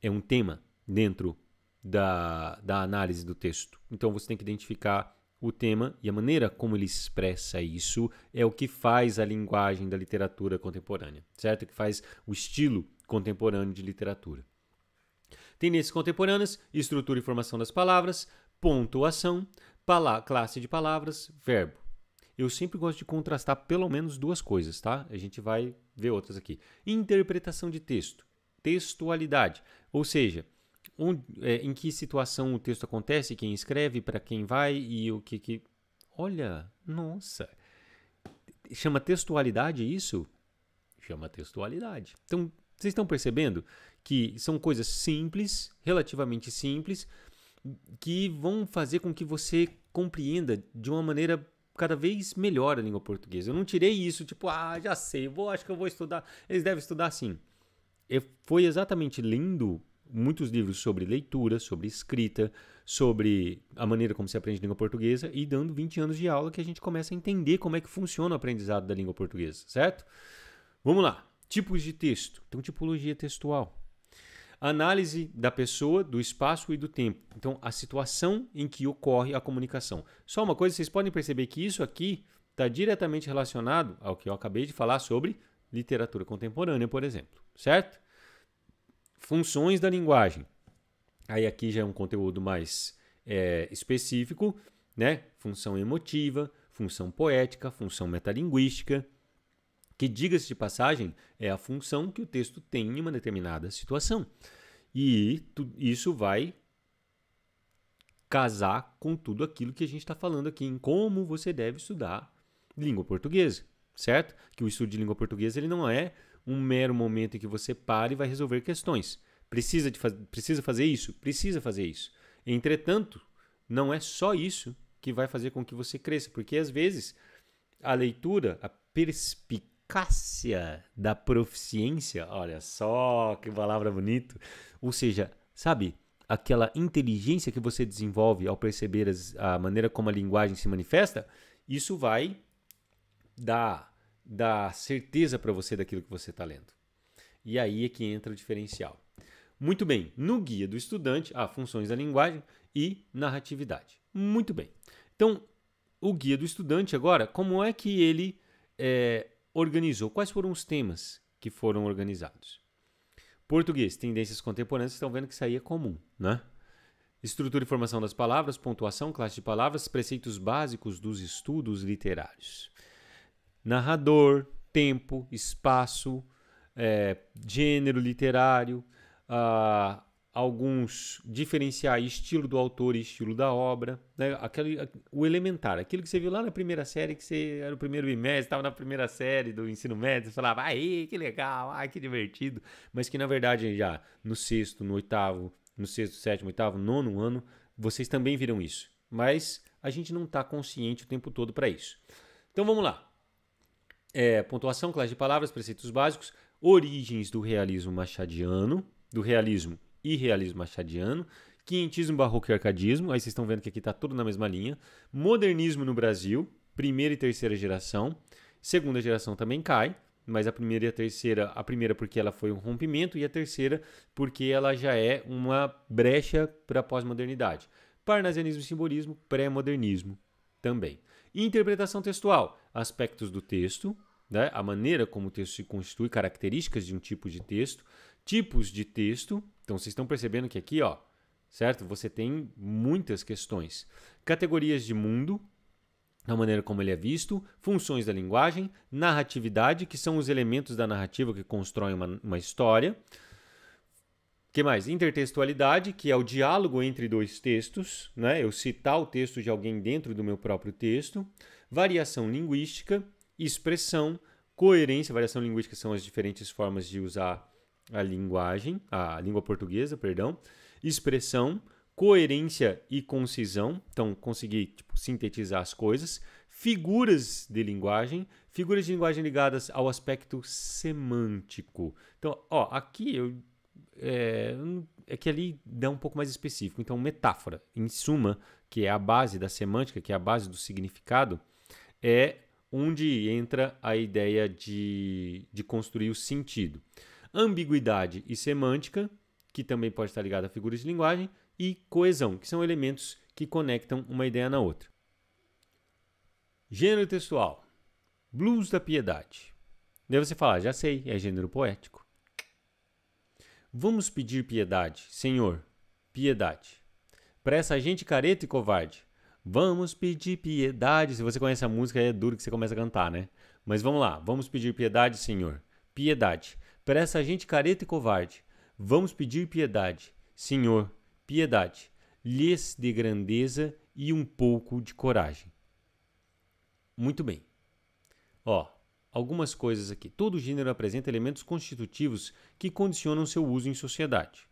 É um tema dentro da, da análise do texto. Então você tem que identificar o tema e a maneira como ele expressa isso é o que faz a linguagem da literatura contemporânea, certo? Que faz o estilo contemporâneo de literatura. Tendências contemporâneas, estrutura e formação das palavras, pontuação, classe de palavras, verbo. Eu sempre gosto de contrastar pelo menos duas coisas, tá? A gente vai ver outras aqui. Interpretação de texto, textualidade, ou seja, um é, em que situação o texto acontece, quem escreve, para quem vai e o que, que. Olha, nossa! Chama textualidade isso? Chama textualidade. Então, vocês estão percebendo que são coisas simples, relativamente simples, que vão fazer com que você compreenda de uma maneira cada vez melhor a língua portuguesa. Eu não tirei isso, tipo, ah, já sei, vou, acho que eu vou estudar. Eles devem estudar sim. Eu, foi exatamente lendo muitos livros sobre leitura, sobre escrita, sobre a maneira como se aprende língua portuguesa e dando 20 anos de aula que a gente começa a entender como é que funciona o aprendizado da língua portuguesa, certo? Vamos lá. Tipos de texto. Então, tipologia textual. Análise da pessoa, do espaço e do tempo. Então, a situação em que ocorre a comunicação. Só uma coisa, vocês podem perceber que isso aqui está diretamente relacionado ao que eu acabei de falar sobre literatura contemporânea, por exemplo, certo? Funções da linguagem. Aí aqui já é um conteúdo mais é, específico, né? Função emotiva, função poética, função metalinguística que, diga-se de passagem, é a função que o texto tem em uma determinada situação. E isso vai casar com tudo aquilo que a gente está falando aqui em como você deve estudar língua portuguesa, certo? Que o estudo de língua portuguesa ele não é um mero momento em que você para e vai resolver questões. Precisa, de precisa fazer isso? Precisa fazer isso. Entretanto, não é só isso que vai fazer com que você cresça, porque às vezes a leitura, a perspic eficácia da proficiência. Olha só que palavra bonito. Ou seja, sabe, aquela inteligência que você desenvolve ao perceber as, a maneira como a linguagem se manifesta, isso vai dar, dar certeza para você daquilo que você está lendo. E aí é que entra o diferencial. Muito bem, no guia do estudante, há funções da linguagem e narratividade. Muito bem. Então, o guia do estudante agora, como é que ele é, organizou. Quais foram os temas que foram organizados? Português, tendências contemporâneas, estão vendo que isso aí é comum, né? Estrutura e formação das palavras, pontuação, classe de palavras, preceitos básicos dos estudos literários. Narrador, tempo, espaço, é, gênero literário, a ah, alguns diferenciar estilo do autor e estilo da obra, né? Aquele, o elementar, aquilo que você viu lá na primeira série, que você era o primeiro bimestre, estava na primeira série do ensino médio, você falava, aí, que legal, ai, que divertido, mas que na verdade já no sexto, no oitavo, no sexto, sétimo, oitavo, nono ano, vocês também viram isso, mas a gente não está consciente o tempo todo para isso. Então vamos lá. É, pontuação, classe de palavras, preceitos básicos, origens do realismo machadiano, do realismo e realismo machadiano, quintismo, barroco e arcadismo, aí vocês estão vendo que aqui está tudo na mesma linha, modernismo no Brasil, primeira e terceira geração, segunda geração também cai, mas a primeira e a terceira, a primeira porque ela foi um rompimento e a terceira porque ela já é uma brecha para a pós-modernidade. Parnasianismo e simbolismo, pré-modernismo também. Interpretação textual, aspectos do texto, né? a maneira como o texto se constitui, características de um tipo de texto, tipos de texto, então vocês estão percebendo que aqui, ó, certo? Você tem muitas questões. Categorias de mundo, a maneira como ele é visto, funções da linguagem, narratividade, que são os elementos da narrativa que constroem uma, uma história. que mais? Intertextualidade, que é o diálogo entre dois textos, né? eu citar o texto de alguém dentro do meu próprio texto. Variação linguística, expressão, coerência. Variação linguística são as diferentes formas de usar a linguagem, a língua portuguesa, perdão, expressão, coerência e concisão, então conseguir tipo, sintetizar as coisas, figuras de linguagem, figuras de linguagem ligadas ao aspecto semântico. Então, ó, aqui eu é, é, que ali dá um pouco mais específico. Então, metáfora, em suma, que é a base da semântica, que é a base do significado, é onde entra a ideia de, de construir o sentido ambiguidade e semântica, que também pode estar ligada a figuras de linguagem, e coesão, que são elementos que conectam uma ideia na outra. Gênero textual: Blues da Piedade. Deve você falar, ah, já sei, é gênero poético. Vamos pedir piedade, Senhor, piedade. Para essa gente careta e covarde, vamos pedir piedade. Se você conhece a música, é duro que você começa a cantar, né? Mas vamos lá, vamos pedir piedade, Senhor, piedade para essa gente careta e covarde. Vamos pedir piedade. Senhor, piedade. Lhes de grandeza e um pouco de coragem. Muito bem. Ó, algumas coisas aqui. Todo gênero apresenta elementos constitutivos que condicionam seu uso em sociedade.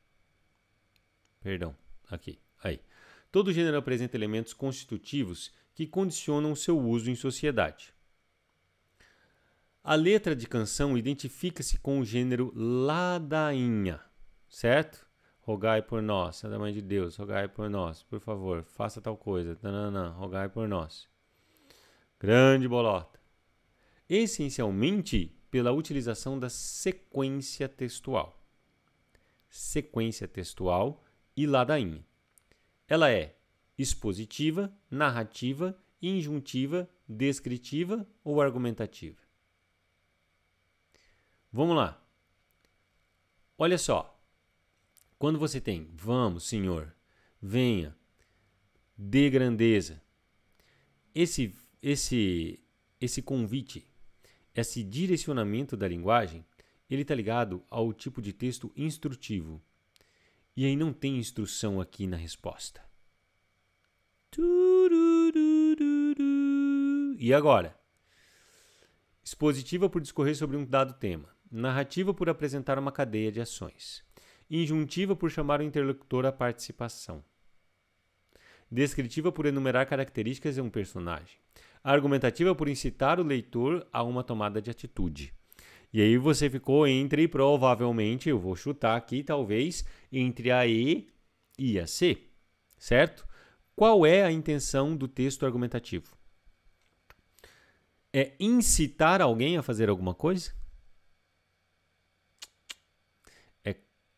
Perdão, aqui, aí. Todo gênero apresenta elementos constitutivos que condicionam seu uso em sociedade. A letra de canção identifica-se com o gênero ladainha, certo? Rogai por nós, Santa Mãe de Deus, rogai por nós, por favor, faça tal coisa, tananã, rogai por nós. Grande bolota. Essencialmente pela utilização da sequência textual. Sequência textual e ladainha. Ela é expositiva, narrativa, injuntiva, descritiva ou argumentativa. Vamos lá. Olha só. Quando você tem vamos, Senhor, venha, dê grandeza. Esse esse esse convite, esse direcionamento da linguagem, ele está ligado ao tipo de texto instrutivo. E aí não tem instrução aqui na resposta. E agora? Expositiva por discorrer sobre um dado tema narrativa por apresentar uma cadeia de ações, injuntiva por chamar o interlocutor à participação, descritiva por enumerar características de um personagem, argumentativa por incitar o leitor a uma tomada de atitude. E aí você ficou entre, provavelmente, eu vou chutar aqui, talvez, entre a E e a C, certo? Qual é a intenção do texto argumentativo? É incitar alguém a fazer alguma coisa?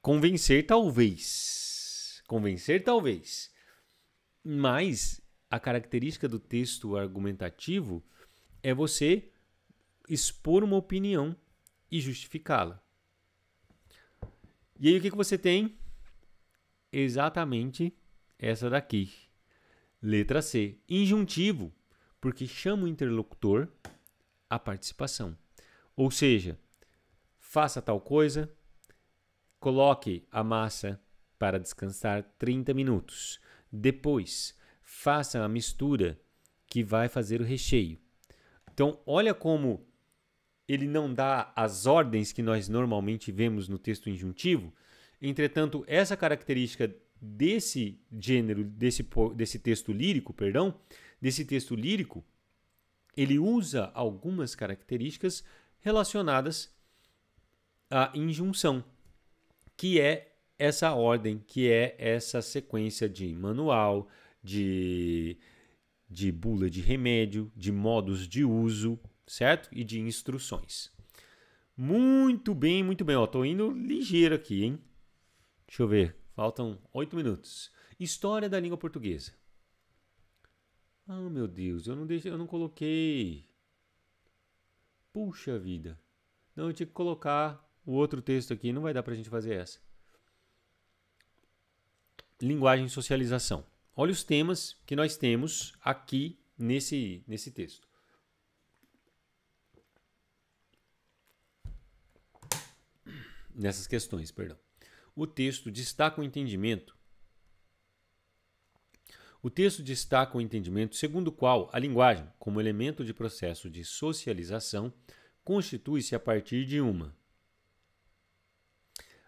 Convencer, talvez. Convencer, talvez. Mas a característica do texto argumentativo é você expor uma opinião e justificá-la. E aí o que, que você tem? Exatamente essa daqui. Letra C. Injuntivo, porque chama o interlocutor à participação. Ou seja, faça tal coisa, Coloque a massa para descansar 30 minutos. Depois, faça a mistura que vai fazer o recheio. Então, olha como ele não dá as ordens que nós normalmente vemos no texto injuntivo. Entretanto, essa característica desse gênero, desse, desse texto lírico, perdão, desse texto lírico, ele usa algumas características relacionadas à injunção que é essa ordem, que é essa sequência de manual, de, de bula de remédio, de modos de uso, certo? E de instruções. Muito bem, muito bem. Estou indo ligeiro aqui, hein? Deixa eu ver. Faltam oito minutos. História da língua portuguesa. Ah, oh, meu Deus, eu não deixei, eu não coloquei. Puxa vida. Não, eu tinha que colocar o outro texto aqui, não vai dar para a gente fazer essa. Linguagem e socialização. Olha os temas que nós temos aqui nesse, nesse texto. Nessas questões, perdão. O texto destaca o entendimento. O texto destaca o entendimento segundo o qual a linguagem, como elemento de processo de socialização, constitui-se a partir de uma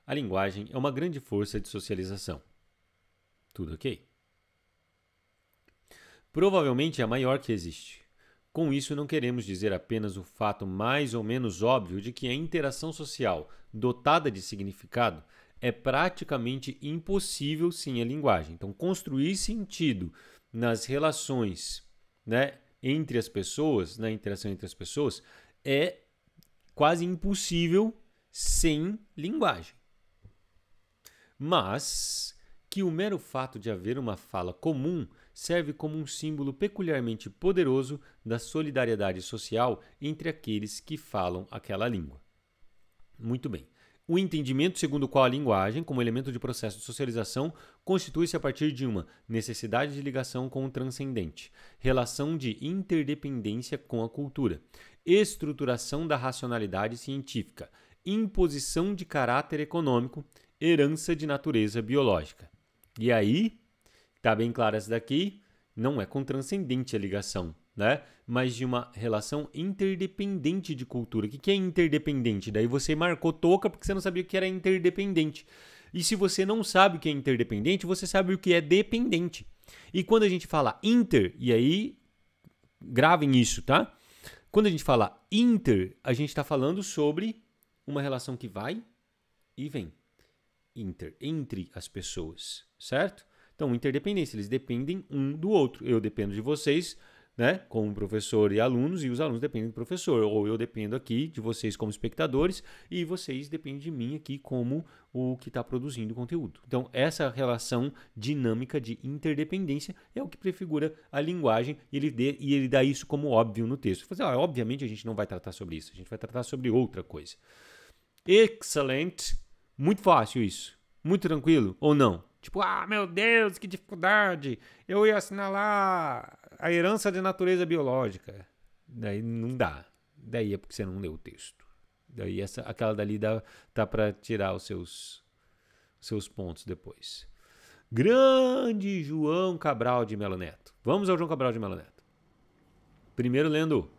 a linguagem é uma grande força de socialização. Tudo ok? Provavelmente é a maior que existe. Com isso, não queremos dizer apenas o fato mais ou menos óbvio de que a interação social dotada de significado é praticamente impossível sem a linguagem. Então, construir sentido nas relações né, entre as pessoas, na interação entre as pessoas, é quase impossível sem linguagem mas que o mero fato de haver uma fala comum serve como um símbolo peculiarmente poderoso da solidariedade social entre aqueles que falam aquela língua. Muito bem. O entendimento segundo o qual a linguagem, como elemento de processo de socialização, constitui-se a partir de uma necessidade de ligação com o transcendente, relação de interdependência com a cultura, estruturação da racionalidade científica, imposição de caráter econômico, herança de natureza biológica. E aí, tá bem claro essa daqui, não é com transcendente a ligação, né? Mas de uma relação interdependente de cultura. O que, é interdependente? Daí você marcou toca porque você não sabia o que era interdependente. E se você não sabe o que é interdependente, você sabe o que é dependente. E quando a gente fala inter, e aí gravem isso, tá? Quando a gente fala inter, a gente está falando sobre uma relação que vai e vem inter, entre as pessoas, certo? Então, interdependência, eles dependem um do outro. Eu dependo de vocês, né, como professor e alunos, e os alunos dependem do professor. Ou eu dependo aqui de vocês como espectadores, e vocês dependem de mim aqui como o que está produzindo o conteúdo. Então, essa relação dinâmica de interdependência é o que prefigura a linguagem, e ele, dê, e ele dá isso como óbvio no texto. Fazer, ah, obviamente, a gente não vai tratar sobre isso, a gente vai tratar sobre outra coisa. Excelente! Muito fácil isso. Muito tranquilo ou não? Tipo, ah, meu Deus, que dificuldade. Eu ia assinalar a herança de natureza biológica. Daí não dá. Daí é porque você não leu o texto. Daí essa, aquela dali dá, tá para tirar os seus, seus pontos depois. Grande João Cabral de Melo Neto. Vamos ao João Cabral de Melo Neto. Primeiro lendo.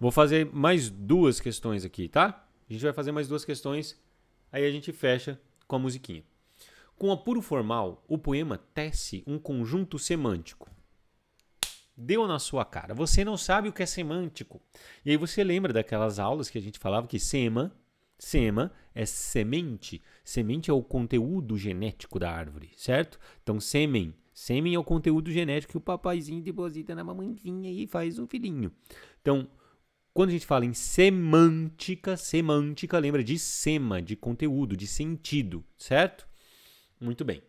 Vou fazer mais duas questões aqui, tá? A gente vai fazer mais duas questões Aí a gente fecha com a musiquinha. Com o apuro formal, o poema tece um conjunto semântico. Deu na sua cara. Você não sabe o que é semântico. E aí você lembra daquelas aulas que a gente falava que sema, sema é semente. Semente é o conteúdo genético da árvore, certo? Então, sêmen. Sêmen é o conteúdo genético que o papaizinho deposita na mamãezinha e faz um filhinho. Então, quando a gente fala em semântica, semântica lembra de sema, de conteúdo, de sentido, certo? Muito bem.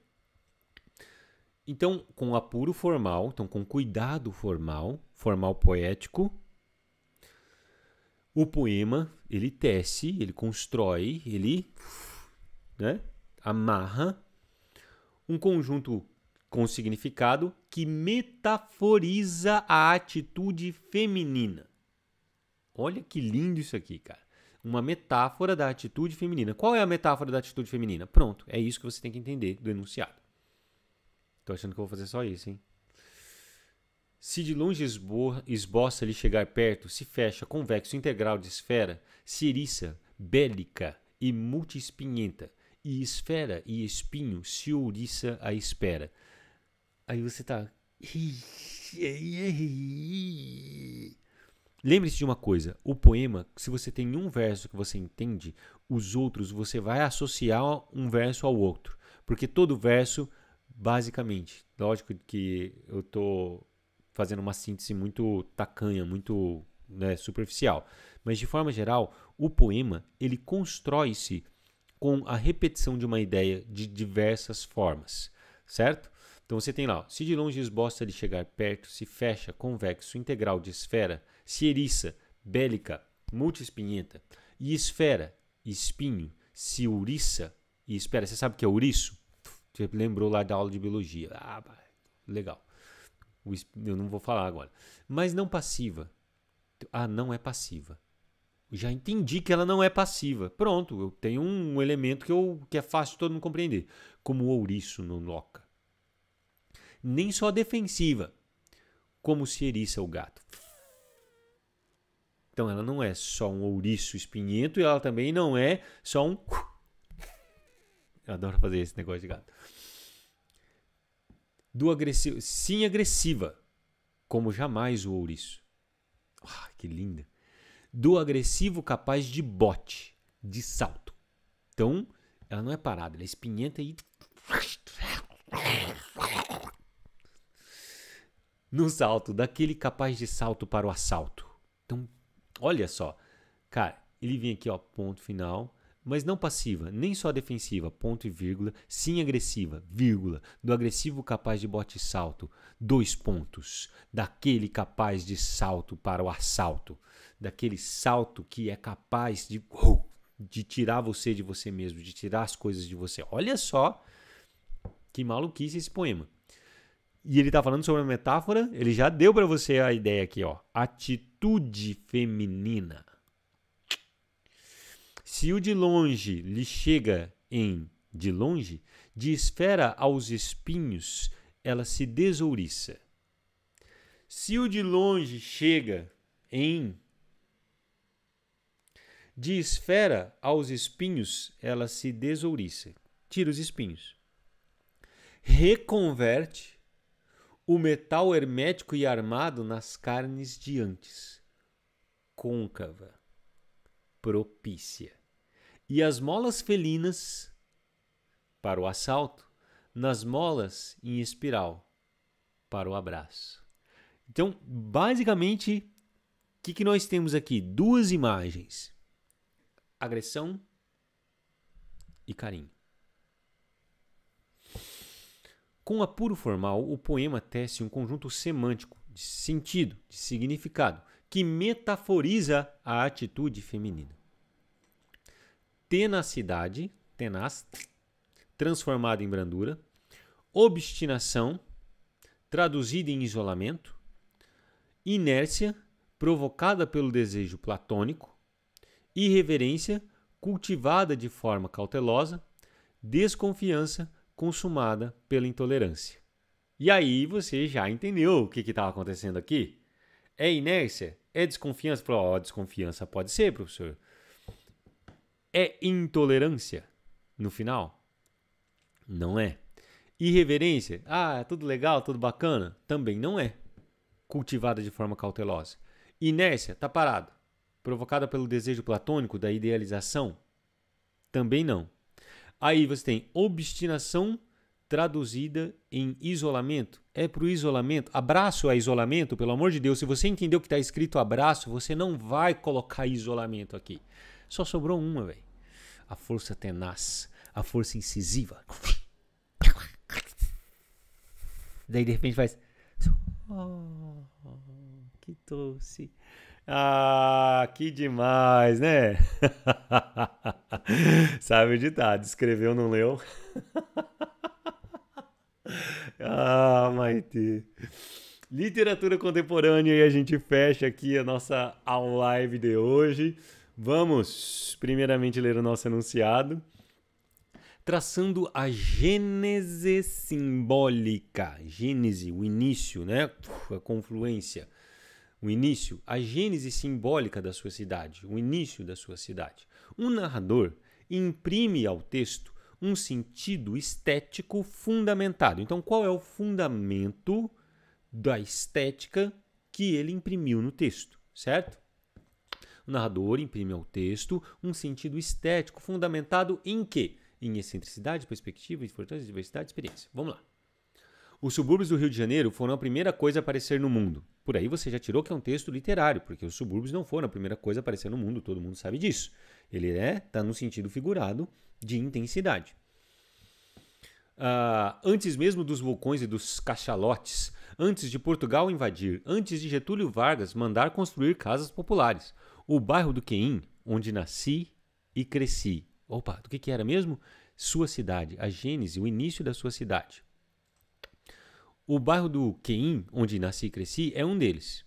Então, com apuro formal, então com cuidado formal, formal poético, o poema ele tece, ele constrói, ele né, amarra um conjunto com significado que metaforiza a atitude feminina. Olha que lindo isso aqui, cara. Uma metáfora da atitude feminina. Qual é a metáfora da atitude feminina? Pronto, é isso que você tem que entender do enunciado. Tô achando que eu vou fazer só isso, hein? Se de longe esboça lhe chegar perto, se fecha convexo integral de esfera, se eriça, bélica e multiespinhenta, e esfera e espinho se ouriça à espera. Aí você tá. Lembre-se de uma coisa: o poema, se você tem um verso que você entende, os outros você vai associar um verso ao outro. Porque todo verso, basicamente, lógico que eu estou fazendo uma síntese muito tacanha, muito né, superficial. Mas de forma geral, o poema ele constrói-se com a repetição de uma ideia de diversas formas, certo? Então você tem lá, se de longe esboça de chegar perto, se fecha, convexo, integral de esfera, se eriça, bélica, multiespinhenta, e esfera, espinho, se ouriça, e espera, você sabe o que é ouriço? Você lembrou lá da aula de biologia. Ah, legal. Eu não vou falar agora. Mas não passiva. Ah, não é passiva. Já entendi que ela não é passiva. Pronto, eu tenho um elemento que, eu, que é fácil de todo mundo compreender. Como o ouriço no loca nem só defensiva, como se eriça o gato. Então ela não é só um ouriço espinhento e ela também não é só um. Eu adoro fazer esse negócio de gato. Do agressivo, sim agressiva, como jamais o ouriço. Ah, que linda. Do agressivo capaz de bote, de salto. Então, ela não é parada, ela é espinhenta e no salto, daquele capaz de salto para o assalto. Então, olha só. Cara, ele vem aqui, ó, ponto final, mas não passiva, nem só defensiva, ponto e vírgula, sim agressiva, vírgula, do agressivo capaz de bote e salto, dois pontos, daquele capaz de salto para o assalto, daquele salto que é capaz de, uh, de tirar você de você mesmo, de tirar as coisas de você. Olha só que maluquice esse poema. E ele está falando sobre a metáfora, ele já deu para você a ideia aqui, ó. Atitude feminina. Se o de longe lhe chega em de longe, de esfera aos espinhos, ela se desouriça. Se o de longe chega em de esfera aos espinhos, ela se desouriça. Tira os espinhos. Reconverte o metal hermético e armado nas carnes de antes, côncava, propícia, e as molas felinas para o assalto, nas molas em espiral para o abraço. Então, basicamente, o que, que nós temos aqui? Duas imagens: agressão e carinho. Com apuro formal, o poema tece um conjunto semântico, de sentido, de significado, que metaforiza a atitude feminina. Tenacidade, tenaz, transformada em brandura, obstinação, traduzida em isolamento, inércia, provocada pelo desejo platônico, irreverência, cultivada de forma cautelosa, desconfiança, consumada pela intolerância. E aí você já entendeu o que estava tá acontecendo aqui. É inércia? É desconfiança? Falou, oh, desconfiança pode ser, professor. É intolerância no final? Não é. Irreverência? Ah, é tudo legal, tudo bacana? Também não é. Cultivada de forma cautelosa. Inércia? Tá parado. Provocada pelo desejo platônico da idealização? Também não. Aí você tem obstinação traduzida em isolamento. É para o isolamento. Abraço é isolamento, pelo amor de Deus. Se você entendeu que está escrito abraço, você não vai colocar isolamento aqui. Só sobrou uma, velho. A força tenaz, a força incisiva. Daí de repente faz. Oh, que doce. Ah, que demais, né? Sabe o ditado, escreveu, não leu. ah, Maite. Literatura contemporânea e a gente fecha aqui a nossa live de hoje. Vamos, primeiramente, ler o nosso enunciado. Traçando a gênese simbólica. Gênese, o início, né? a confluência o início, a gênese simbólica da sua cidade, o início da sua cidade. Um narrador imprime ao texto um sentido estético fundamentado. Então, qual é o fundamento da estética que ele imprimiu no texto, certo? O narrador imprime ao texto um sentido estético fundamentado em quê? Em excentricidade, perspectiva, importância, diversidade, experiência. Vamos lá. Os subúrbios do Rio de Janeiro foram a primeira coisa a aparecer no mundo. Por aí você já tirou que é um texto literário, porque os subúrbios não foram a primeira coisa a aparecer no mundo, todo mundo sabe disso. Ele é, está no sentido figurado de intensidade. Uh, antes mesmo dos vulcões e dos cachalotes, antes de Portugal invadir, antes de Getúlio Vargas mandar construir casas populares, o bairro do Queim, onde nasci e cresci. Opa, do que, que era mesmo? Sua cidade, a gênese, o início da sua cidade. O bairro do Queim, onde nasci e cresci, é um deles.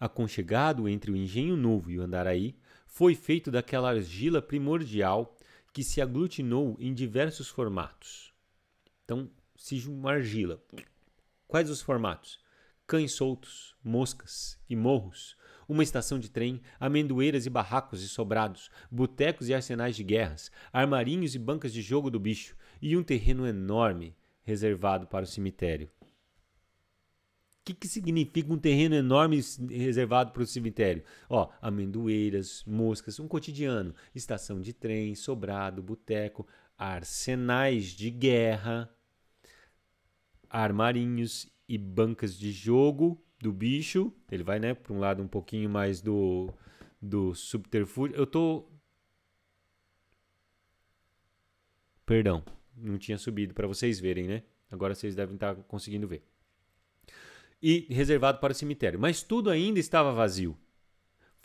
Aconchegado entre o Engenho Novo e o Andaraí, foi feito daquela argila primordial que se aglutinou em diversos formatos. Então, se uma argila. Quais os formatos? Cães soltos, moscas e morros, uma estação de trem, amendoeiras e barracos e sobrados, botecos e arsenais de guerras, armarinhos e bancas de jogo do bicho, e um terreno enorme reservado para o cemitério. O que, que significa um terreno enorme reservado para o cemitério? Ó, amendoeiras, moscas, um cotidiano, estação de trem, sobrado, boteco, arsenais de guerra, armarinhos e bancas de jogo do bicho. Ele vai, né, para um lado um pouquinho mais do, do subterfúgio. Eu tô. Perdão, não tinha subido para vocês verem, né? Agora vocês devem estar tá conseguindo ver e reservado para o cemitério. Mas tudo ainda estava vazio.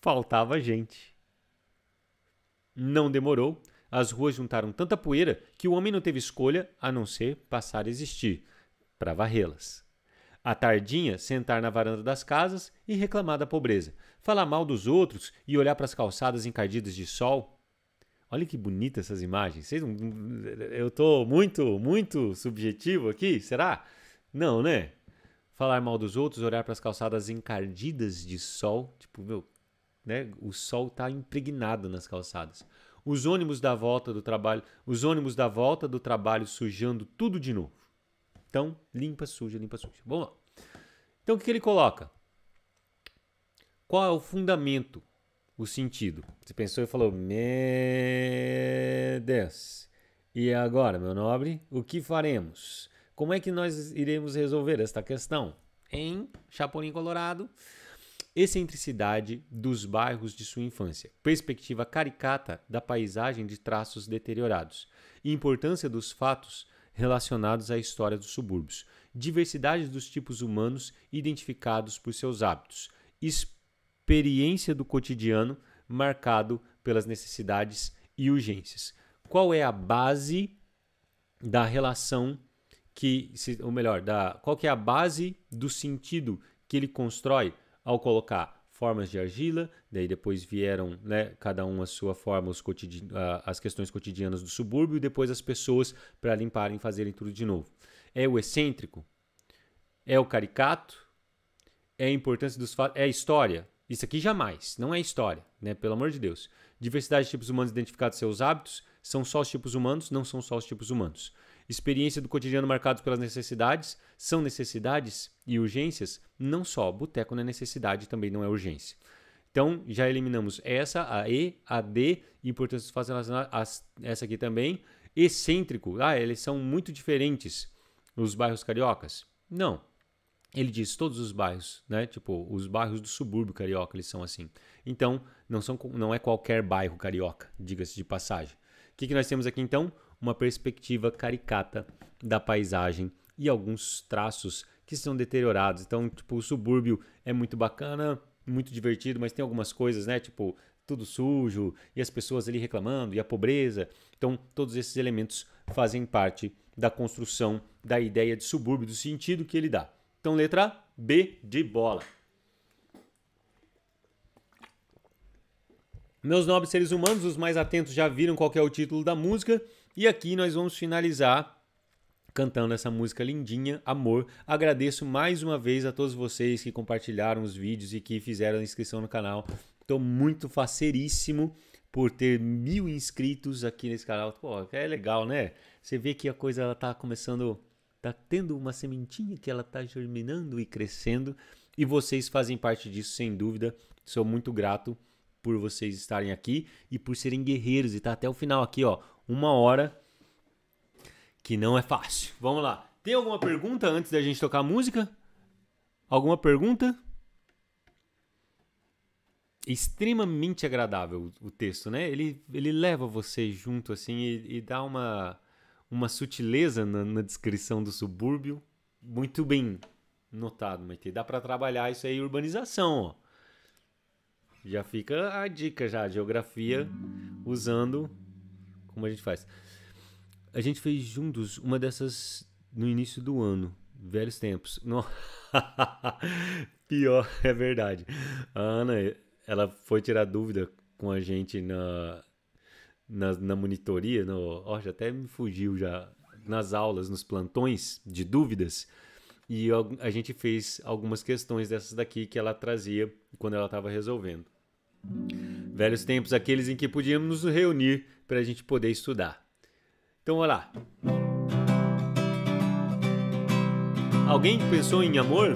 Faltava gente. Não demorou. As ruas juntaram tanta poeira que o homem não teve escolha a não ser passar a existir para varrê-las. A tardinha, sentar na varanda das casas e reclamar da pobreza, falar mal dos outros e olhar para as calçadas encardidas de sol. Olha que bonitas essas imagens. Eu estou muito, muito subjetivo aqui, será? Não, né? falar mal dos outros, olhar para as calçadas encardidas de sol, tipo, meu, né? O sol tá impregnado nas calçadas. Os ônibus da volta do trabalho, os ônibus da volta do trabalho sujando tudo de novo. Então, limpa, suja, limpa, suja. Bom, lá. então o que, que ele coloca? Qual é o fundamento, o sentido? Você pensou e falou, meu Deus. E agora, meu nobre, o que faremos? Como é que nós iremos resolver esta questão? Em Chapolin Colorado, excentricidade dos bairros de sua infância, perspectiva caricata da paisagem de traços deteriorados, importância dos fatos relacionados à história dos subúrbios, diversidade dos tipos humanos identificados por seus hábitos, experiência do cotidiano marcado pelas necessidades e urgências. Qual é a base da relação que, ou melhor, da, qual que é a base do sentido que ele constrói ao colocar formas de argila, daí depois vieram, né, cada um a sua forma, os as questões cotidianas do subúrbio, e depois as pessoas para limparem, fazerem tudo de novo. É o excêntrico? É o caricato? É a importância dos fatos? É a história? Isso aqui jamais, não é história, né? Pelo amor de Deus. Diversidade de tipos humanos identificados seus hábitos são só os tipos humanos, não são só os tipos humanos. Experiência do cotidiano marcados pelas necessidades são necessidades e urgências? Não só. Boteco não é necessidade, também não é urgência. Então, já eliminamos essa, a E, a D, importância dos fatos relacionados, essa aqui também. Excêntrico, ah, eles são muito diferentes, os bairros cariocas? Não. Ele diz todos os bairros, né? Tipo, os bairros do subúrbio carioca, eles são assim. Então, não, são, não é qualquer bairro carioca, diga-se de passagem. O que, que nós temos aqui então? uma perspectiva caricata da paisagem e alguns traços que são deteriorados. Então, tipo, o subúrbio é muito bacana, muito divertido, mas tem algumas coisas, né? Tipo, tudo sujo e as pessoas ali reclamando e a pobreza. Então, todos esses elementos fazem parte da construção da ideia de subúrbio, do sentido que ele dá. Então, letra B de bola. Meus nobres seres humanos, os mais atentos já viram qual é o título da música. E aqui nós vamos finalizar cantando essa música lindinha, Amor. Agradeço mais uma vez a todos vocês que compartilharam os vídeos e que fizeram a inscrição no canal. Estou muito faceríssimo por ter mil inscritos aqui nesse canal. Pô, é legal, né? Você vê que a coisa ela tá começando, tá tendo uma sementinha que ela tá germinando e crescendo. E vocês fazem parte disso, sem dúvida. Sou muito grato por vocês estarem aqui e por serem guerreiros e tá até o final aqui, ó uma hora, que não é fácil. Vamos lá. Tem alguma pergunta antes da gente tocar a música? Alguma pergunta? Extremamente agradável o texto, né? Ele, ele leva você junto assim e, e dá uma, uma sutileza na, na descrição do subúrbio. Muito bem notado, Maitê. Dá para trabalhar isso aí, urbanização, ó. Já fica a dica já, geografia usando como a gente faz. A gente fez juntos uma dessas no início do ano, velhos tempos. Pior, é verdade. A Ana, ela foi tirar dúvida com a gente na, na, na monitoria, no, ó, já até me fugiu já, nas aulas, nos plantões de dúvidas. E a gente fez algumas questões dessas daqui que ela trazia quando ela estava resolvendo. Velhos tempos, aqueles em que podíamos nos reunir para a gente poder estudar. Então, olha lá. Alguém pensou em amor?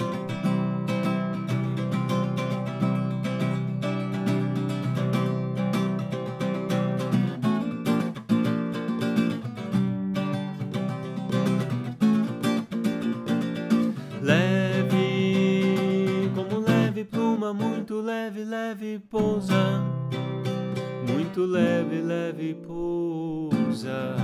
Leve, leve muito leve pousa.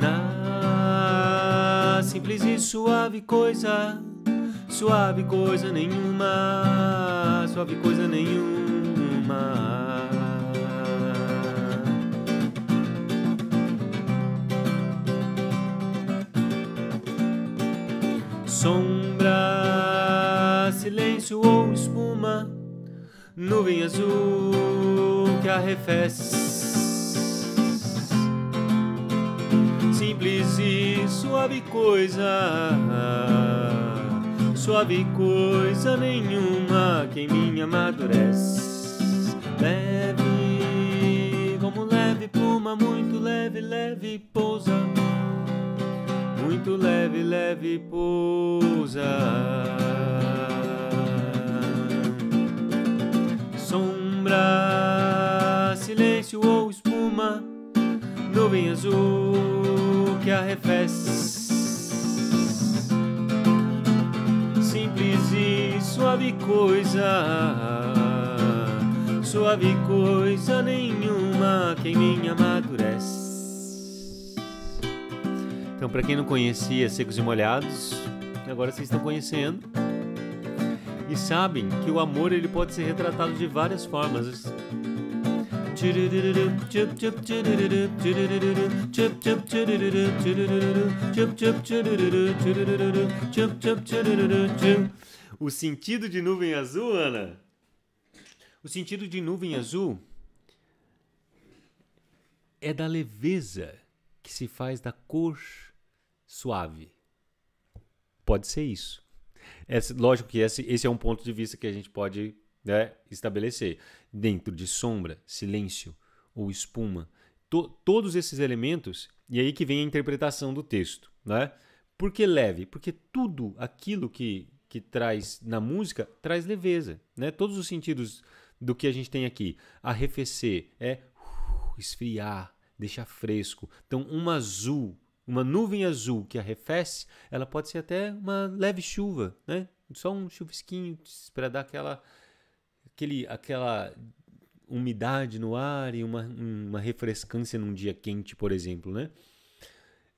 Na simples e suave coisa, suave coisa nenhuma, suave coisa nenhuma. nuvem azul que arrefece. Simples e suave coisa, suave coisa nenhuma que em mim amadurece. Leve, como leve pluma, muito leve, leve pousa. Muito leve, leve pousa. lembrar silêncio ou espuma, nuvem azul que arrefece. Simples e suave coisa, suave coisa nenhuma que em mim amadurece. Então, para quem não conhecia Secos e Molhados, agora vocês estão conhecendo sabem que o amor ele pode ser retratado de várias formas. O sentido de nuvem azul, Ana? O sentido de nuvem azul é da leveza que se faz da cor suave. Pode ser isso lógico que esse, esse é um ponto de vista que a gente pode né, estabelecer. Dentro de sombra, silêncio ou espuma, to, todos esses elementos, e aí que vem a interpretação do texto. Né? Por que leve? Porque tudo aquilo que, que traz na música traz leveza. Né? Todos os sentidos do que a gente tem aqui. Arrefecer é uh, esfriar, deixar fresco. Então, um azul uma nuvem azul que arrefece, ela pode ser até uma leve chuva, né? Só um chuvisquinho para dar aquela, aquele, aquela umidade no ar e uma, uma refrescância num dia quente, por exemplo, né?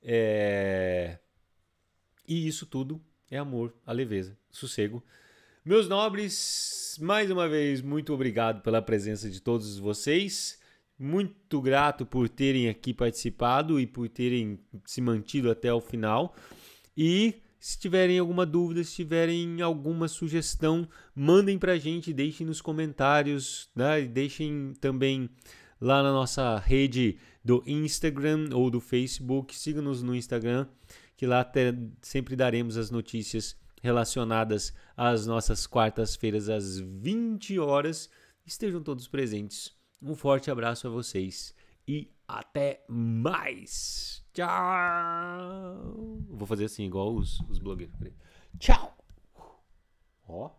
É... E isso tudo é amor, a leveza, sossego. Meus nobres, mais uma vez, muito obrigado pela presença de todos vocês muito grato por terem aqui participado e por terem se mantido até o final. E se tiverem alguma dúvida, se tiverem alguma sugestão, mandem para a gente, deixem nos comentários, né? deixem também lá na nossa rede do Instagram ou do Facebook. Siga-nos no Instagram, que lá sempre daremos as notícias relacionadas às nossas quartas-feiras às 20 horas. Estejam todos presentes. Um forte abraço a vocês e até mais. Tchau. Vou fazer assim, igual os, os blogueiros. Tchau. Ó.